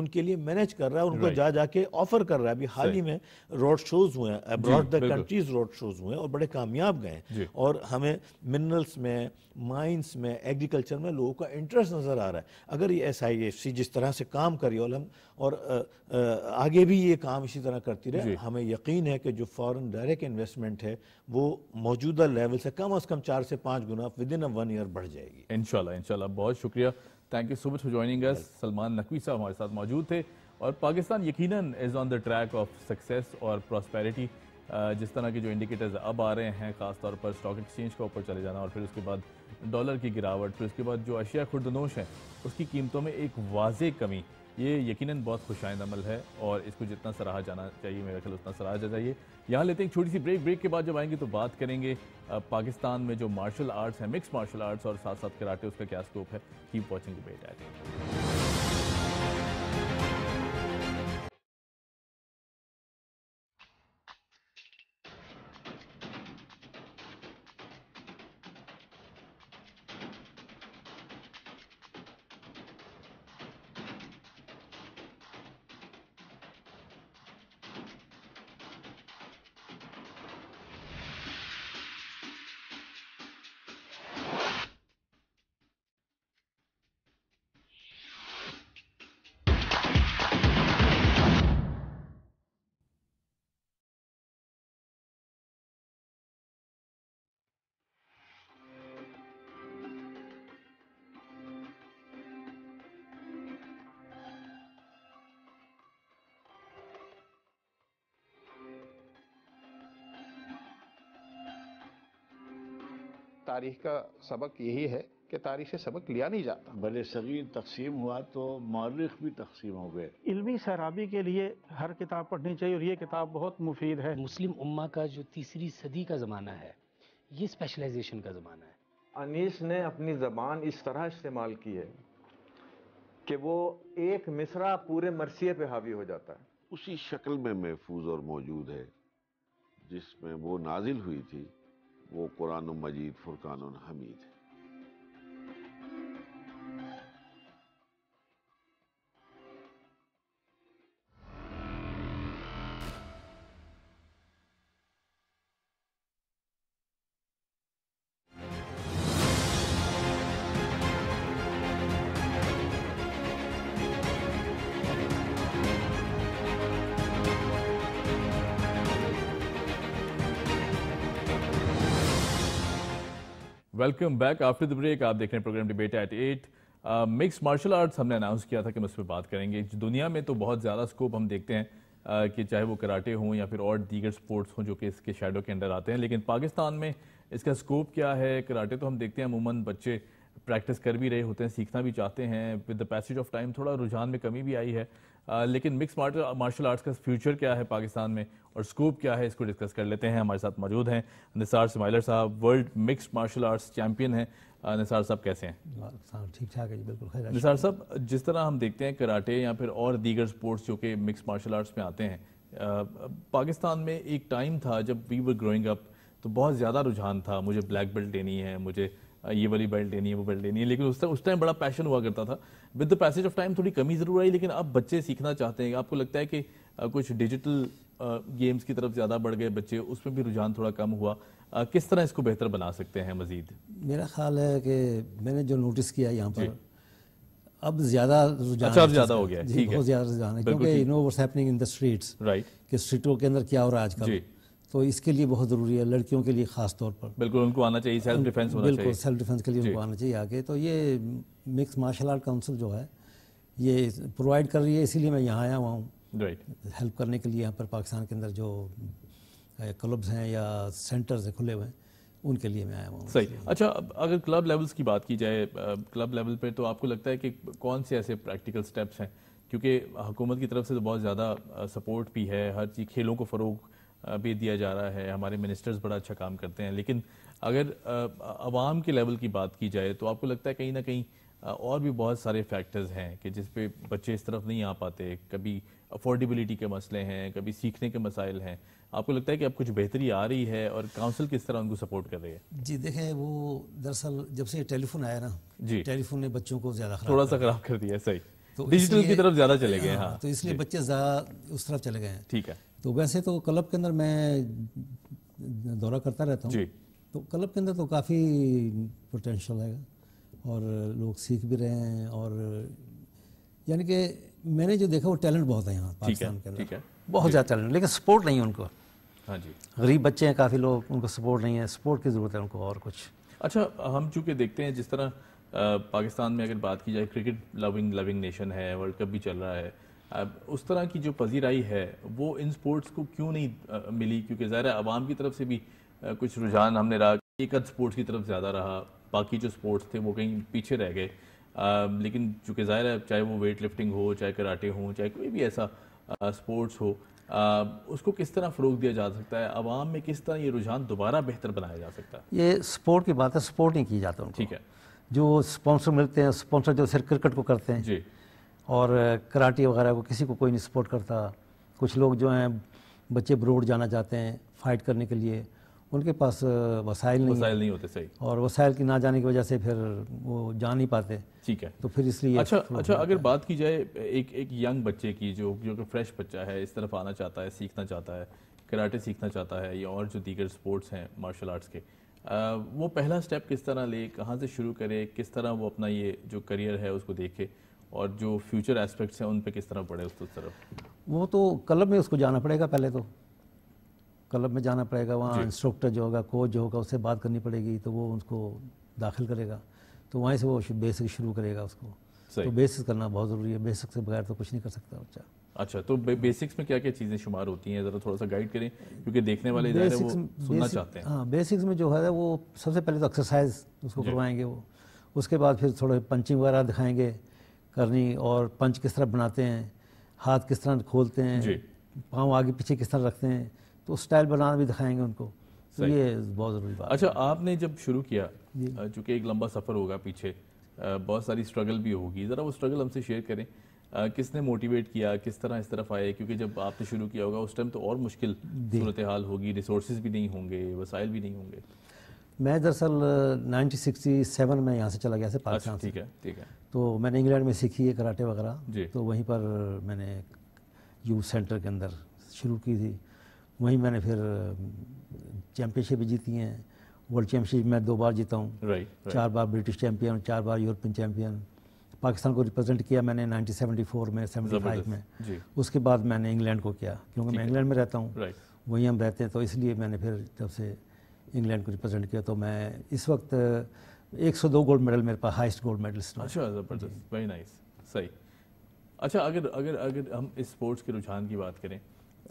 उनके लिए मैनेज कर रहा है उनको जा जाके ऑफर कर रहा है अभी हाल ही में रोड शोज हुए हैं across the countries road shows हुए और बड़े कामयाब गए और हमें मिनरल्स में माइंस में एग्रीकल्चर में लोगों का इंटरेस्ट नज़र आ रहा है अगर ये एस आई एफ सी जिस तरह से काम करी और हम और आगे भी ये काम इसी तरह करती रहे हमें यकीन है कि जो फॉरेन डायरेक्ट इन्वेस्टमेंट है वो मौजूदा लेवल से कम से कम चार से पाँच गुना within a one year बढ़ जाएगी इनशाला इनशाला बहुत शुक्रिया thank you so much for joining us Salman Naqvi साहब हमारे साथ मौजूद थे और पाकिस्तान यकीनन is on the track of success और प्रॉस्पेरिटी जिस तरह के जो इंडिकेटर्स अब आ रहे हैं खासतौर पर स्टॉक एक्सचेंज के ऊपर चले जाना और फिर उसके बाद डॉलर की गिरावट फिर उसके बाद जो अशिया खुर्दनोश है उसकी कीमतों में एक वाज कमी ये यकीनन बहुत खुशाइंद अमल है और इसको जितना सराहा जाना चाहिए मेरा ख्याल उतना सराहा जाना चाहिए यहाँ लेते हैं एक छोटी सी ब्रेक ब्रेक के बाद जब आएंगे तो बात करेंगे पाकिस्तान में जो मार्शल आर्ट्स है मिक्स मार्शल आर्ट्स और साथ साथ कराटे उसका क्या स्कोप है कीप वॉचिंग डिबेट आई तारीख का सबक यही है कि तारीख से सबक लिया नहीं जाता बड़े सगी तकसीम हुआ तो मौरख भी तकसीम हो गए इलमी सराबी के लिए हर किताब पढ़नी चाहिए और ये किताब बहुत मुफीद है मुस्लिम उम्मा का जो तीसरी सदी का ज़माना है ये स्पेशलाइजेशन का ज़माना है अनीस ने अपनी ज़बान इस तरह इस्तेमाल की है कि वो एक मिसरा पूरे मरसिए पे हावी हो जाता है उसी शक्ल में महफूज और मौजूद है जिसमें वो नाजिल हुई थी वो कुरान मजीद फुरकान हमीद है welcome back after the break आप देख रहे हैं programme debate at eight mix martial arts हमने अनाउंस किया था कि हम उस पर बात करेंगे दुनिया में तो बहुत ज़्यादा स्कोप हम देखते हैं uh, कि चाहे वो कराटे हों या फिर और दीगर स्पोर्ट्स हों जो कि इसके शेडो के अंडर आते हैं लेकिन पाकिस्तान में इसका स्कोप क्या है कराटे तो हम देखते हैं अमूमन बच्चे प्रैक्टिस कर भी रहे होते हैं सीखना भी चाहते हैं with the passage of time थोड़ा रुझान में कमी भी आई है लेकिन मिक्स मार्शल आर्ट्स का फ्यूचर क्या है पाकिस्तान में और स्कोप क्या है इसको डिस्कस कर लेते हैं हमारे साथ मौजूद हैं निसार समाइलर साहब world mix martial arts champion हैं निसार साहब कैसे हैं ठीक ठाक है जी बिल्कुल खैर निसार साहब जिस तरह हम देखते हैं कराटे या फिर और दीगर स्पोर्ट्स जो कि मिक्स मार्शल आर्ट्स में आते हैं पाकिस्तान में एक टाइम था जब वी वर ग्रोइंग अप तो बहुत ज़्यादा रुझान था मुझे ब्लैक बेल्ट लेनी है मुझे ये वाली बेल्ट लेनी है वो बेल्ट लेनी है लेकिन उस उस टाइम बड़ा पैशन हुआ करता था with the passage of time थोड़ी कमी ज़रूर आई लेकिन अब बच्चे सीखना चाहते हैं आपको लगता है कि कुछ डिजिटल गेम्स की तरफ ज़्यादा बढ़ गए बच्चे उसमें भी रुझान थोड़ा कम हुआ किस तरह इसको बेहतर बना सकते हैं मज़ीद मेरा ख्याल है कि मैंने जो नोटिस किया यहाँ पर अब ज्यादा रुझान अच्छा ज्यादा हो गया है बहुत ज्यादा रुझान है क्योंकि you know what's happening in the streets right कि स्ट्रीटों के अंदर क्या हो रहा है आजकल तो इसके लिए बहुत ज़रूरी है लड़कियों के लिए ख़ास तौर पर बिल्कुल उनको आना चाहिए सेल्फ डिफेंस होना बिल्कुल सेल्फ डिफेंस के लिए उनको आना चाहिए आगे तो ये मिक्स मार्शल आर्ट काउंसिल जो है ये प्रोवाइड कर रही है इसीलिए मैं यहाँ आया हुआ हूँ हेल्प करने के लिए यहाँ पर पाकिस्तान के अंदर जो क्लब्स हैं या सेंटर्स हैं खुले हुए हैं उनके लिए मैं आया हुआ सही अच्छा अगर क्लब लेवल्स की बात की जाए क्लब लेवल पर तो आपको लगता है कि कौन से ऐसे प्रैक्टिकल स्टेप्स हैं क्योंकि हुकूमत की तरफ से तो बहुत ज़्यादा सपोर्ट भी है हर चीज़ खेलों को फ़रोग भी दिया जा रहा है हमारे मिनिस्टर्स बड़ा अच्छा काम करते हैं लेकिन अगर आवाम के लेवल की बात की जाए तो आपको लगता है कहीं ना कहीं और भी बहुत सारे फैक्टर्स हैं कि जिस पे बच्चे इस तरफ नहीं आ पाते कभी अफोर्डेबिलिटी के मसले हैं कभी सीखने के मसाइल हैं आपको लगता है कि अब कुछ बेहतरी आ रही है और काउंसिल किस तरह उनको सपोर्ट कर रही है जी देखें वो दरअसल जब से टेलीफोन आया ना जी टेलीफोन ने बच्चों को ज़्यादा थोड़ा सा खराब कर दिया सही तो डिजिटल की तरफ ज़्यादा चले गए हाँ, हाँ। तो इसलिए बच्चे ज़्यादा उस तरफ चले गए हैं ठीक है तो वैसे तो क्लब के अंदर मैं दौरा करता रहता हूँ तो क्लब के अंदर तो काफ़ी पोटेंशल है और लोग सीख भी रहे हैं और यानी कि मैंने जो देखा वो टैलेंट बहुत है यहाँ पाकिस्तान के अंदर बहुत ज़्यादा टैलेंट लेकिन सपोर्ट नहीं है उनको हाँ जी गरीब बच्चे हैं काफ़ी लोग उनको सपोर्ट नहीं है सपोर्ट की ज़रूरत है उनको और कुछ अच्छा हम चूँकि देखते हैं जिस तरह पाकिस्तान में अगर बात की जाए क्रिकेट लविंग लविंग नेशन है वर्ल्ड कप भी चल रहा है उस तरह की जो पजीराई है वो इन स्पोर्ट्स को क्यों नहीं मिली क्योंकि ज़ाहिर आवाम की तरफ से भी कुछ रुझान हमने रहा एक आध स्पोर्ट्स की तरफ ज़्यादा रहा बाकी जो स्पोर्ट्स थे वो कहीं पीछे रह गए लेकिन चूँकि ज़ाहिर है चाहे वो वेट लिफ्टिंग हो चाहे कराटे हो चाहे कोई भी ऐसा स्पोर्ट्स हो आ, उसको किस तरह फ़रोग दिया जा सकता है आवाम में किस तरह ये रुझान दोबारा बेहतर बनाया जा सकता है ये स्पोर्ट की बात है स्पोर्ट नहीं की जाता ठीक है जो स्पॉन्सर मिलते हैं स्पॉन्सर जो सिर्फ क्रिकेट को करते हैं जी और कराटे वगैरह को किसी को कोई नहीं सपोर्ट करता कुछ लोग जो हैं बच्चे ब्रोड जाना चाहते हैं फाइट करने के लिए उनके पास वसाइल नहीं वसाइल नहीं होते सही और वसाइल की ना जाने की वजह से फिर वो जा नहीं पाते ठीक है तो फिर इसलिए अच्छा अच्छा अगर बात की जाए एक एक यंग बच्चे की जो जो कि फ्रेश बच्चा है इस तरफ आना चाहता है सीखना चाहता है कराटे सीखना चाहता है या और जो दीगर स्पोर्ट्स हैं मार्शल आर्ट्स के वो पहला स्टेप किस तरह ले कहाँ से शुरू करे किस तरह वो अपना ये जो करियर है उसको देखे और जो फ्यूचर एस्पेक्ट्स हैं उन पे किस तरह पड़े उस तरफ वो तो क्लब में उसको जाना पड़ेगा पहले तो क्लब में जाना पड़ेगा वहाँ इंस्ट्रक्टर जो होगा कोच जो होगा उससे बात करनी पड़ेगी तो वो उसको दाखिल करेगा तो वहीं से वो बेसिक शुरू करेगा उसको तो बेसिक करना बहुत ज़रूरी है बेसिक से बगैर तो कुछ नहीं कर सकता बच्चा अच्छा तो बे, बेसिक्स में क्या क्या चीज़ें शुमार होती हैं ज़रा थोड़ा सा गाइड करें क्योंकि देखने वाले बेसिक्स, वो सुनना बेसिक, चाहते हैं हाँ बेसिक्स में जो है वो सबसे पहले तो एक्सरसाइज उसको करवाएंगे वो उसके बाद फिर थोड़े पंचिंग वगैरह दिखाएंगे करनी और पंच किस तरह बनाते हैं हाथ किस तरह खोलते हैं पाँव आगे पीछे किस तरह रखते हैं तो स्टाइल बनाना भी दिखाएंगे उनको तो ये बहुत ज़रूरी बात अच्छा आपने जब शुरू किया चूँकि एक लंबा सफ़र होगा पीछे बहुत सारी स्ट्रगल भी होगी ज़रा वो स्ट्रगल हमसे शेयर करें किसने मोटिवेट किया किस तरह इस तरफ आए क्योंकि जब आपने शुरू किया होगा उस टाइम तो और मुश्किल सूरत हाल होगी रिसोर्स भी नहीं होंगे वसाइल भी नहीं होंगे मैं दरअसल 1967 में यहाँ से चला गया था पाकिस्तान अच्छा, ठीक है ठीक है तो मैंने इंग्लैंड में सीखी है कराटे वगैरह तो वहीं पर मैंने यूथ सेंटर के अंदर शुरू की थी वहीं मैंने फिर चैम्पियनशिप भी जीती हैं वर्ल्ड चैम्पियनशिप मैं दो बार जीता हूँ चार बार ब्रिटिश चैम्पियन चार बार यूरोपियन चैम्पियन पाकिस्तान को रिप्रेजेंट किया मैंने 1974 में 75 में उसके बाद मैंने इंग्लैंड को किया क्योंकि मैं इंग्लैंड में रहता हूँ वहीं हम रहते हैं तो इसलिए मैंने फिर जब से इंग्लैंड को रिप्रेजेंट किया तो मैं इस वक्त 102 गोल्ड मेडल मेरे पास हाइस्ट गोल्ड मेडलिस्ट अच्छा ज़बरदस्त वेरी नाइस सही अच्छा अगर अगर अगर हम इस स्पोर्ट्स के रुझान की बात करें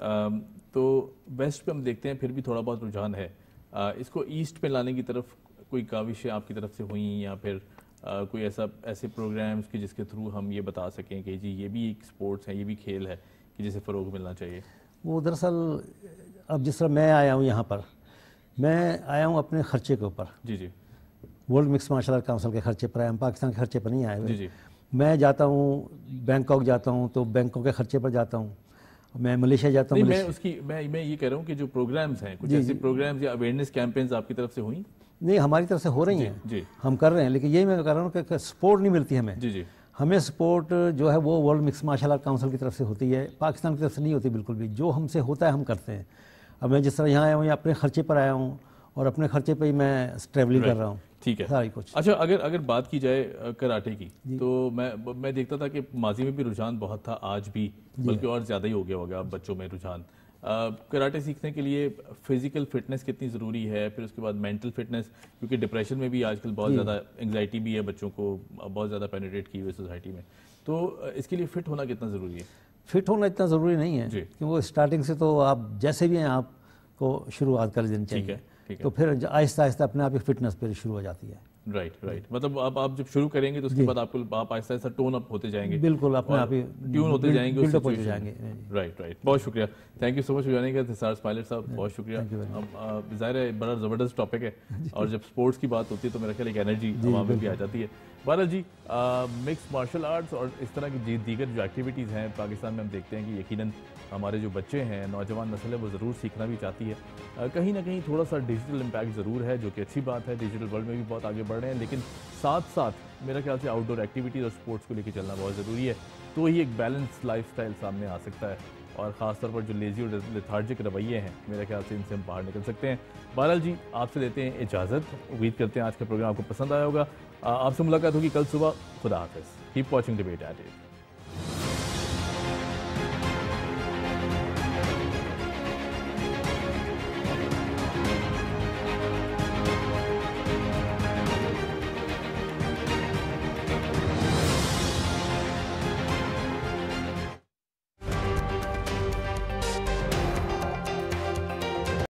आ, um, तो वेस्ट पे हम देखते हैं फिर भी थोड़ा बहुत रुझान है आ, uh, इसको ईस्ट पे लाने की तरफ कोई काविशें आपकी तरफ से हुई या फिर आ, uh, कोई ऐसा ऐसे प्रोग्राम्स कि जिसके थ्रू हम ये बता सकें कि जी ये भी एक स्पोर्ट्स है ये भी खेल है कि जिसे फ़रोग मिलना चाहिए वो दरअसल अब जिस तरह मैं आया हूँ यहाँ पर मैं आया हूँ अपने खर्चे के ऊपर जी जी world mix martial art council के खर्चे पर आया पाकिस्तान के खर्चे पर नहीं आए जी जी मैं जाता हूँ बैंकॉक जाता हूँ तो बैंकों के खर्चे पर जाता हूँ मैं मलेशिया जाता हूँ मैं उसकी मैं मैं ये कह रहा हूँ कि जो प्रोग्राम्स हैं कुछ ऐसे प्रोग्राम्स या अवेयरनेस कैंपेन्स आपकी तरफ से हुई नहीं हमारी तरफ से हो रही हैं जी हम कर रहे हैं लेकिन यही मैं कह रहा हूँ कि सपोर्ट नहीं मिलती हमें जी जी हमें सपोर्ट जो है वो world mix martial art council की तरफ से होती है पाकिस्तान की तरफ से नहीं होती बिल्कुल भी जो हमसे होता है हम करते हैं अब मैं जिस तरह यहाँ आया हूँ अपने खर्चे पर आया हूँ और अपने खर्चे पर ही मैं ट्रेवलिंग कर रहा हूँ ठीक है सारी कुछ अच्छा अगर अगर बात की जाए कराटे की तो मैं मैं देखता था कि माजी में भी रुझान बहुत था आज भी बल्कि और ज़्यादा ही हो गया होगा बच्चों में रुझान कराटे सीखने के लिए फिजिकल फिटनेस कितनी ज़रूरी है फिर उसके बाद मेंटल फिटनेस क्योंकि डिप्रेशन में भी आजकल बहुत ज़्यादा एंगजाइटी भी है बच्चों को बहुत ज़्यादा पेनिट्रेट की हुई सोसाइटी में तो इसके लिए फिट होना कितना ज़रूरी है फिट होना इतना ज़रूरी नहीं है कि वो स्टार्टिंग से तो आप जैसे भी हैं आपको शुरुआत कर देनी चाहिए ठीक है, ठीक है। तो फिर आहिस्ता आहिस्ता अपने आप ही फिटनेस फिर शुरू हो जाती है राइट राइट मतलब आप आप जब शुरू करेंगे तो उसके बाद आपको आप आहिस्ता आहिस्ता टोन अप होते जाएंगे बिल्कुल अपने आप ही ट्यून होते जाएंगे बिल्ड होते जाएंगे राइट राइट बहुत शुक्रिया थैंक यू सो मच जाने का सार्स पायलट साहब बहुत शुक्रिया अब जाहिर है बड़ा ज़बरदस्त टॉपिक है और जब स्पोर्ट्स की बात होती है तो मेरा ख्याल एक एनर्जी हवा में भी आ जाती है बहरहाल जी मिक्स मार्शल आर्ट्स और इस तरह की दीगर जो एक्टिविटीज़ हैं पाकिस्तान में हम देखते हैं कि यकीनन हमारे जो बच्चे हैं नौजवान नस्ल है वो ज़रूर सीखना भी चाहती है आ, कहीं ना कहीं थोड़ा सा डिजिटल इम्पैक्ट ज़रूर है जो कि अच्छी बात है डिजिटल वर्ल्ड में भी बहुत आगे बढ़ रहे हैं लेकिन साथ साथ मेरा ख्याल से आउटडोर एक्टिविटीज़ और स्पोर्ट्स को लेकर चलना बहुत ज़रूरी है तो ही एक बैलेंस लाइफ सामने आ सकता है और ख़ासतौर पर जो लेजी और लिथार्जिक रवैये हैं मेरे ख्याल से इनसे हम बाहर निकल सकते हैं बहरल जी आपसे देते हैं इजाज़त उम्मीद करते हैं आज का प्रोग्राम आपको पसंद आया होगा आपसे मुलाकात होगी कल सुबह खुदा हाफ कीप वॉचिंग डिबेट एट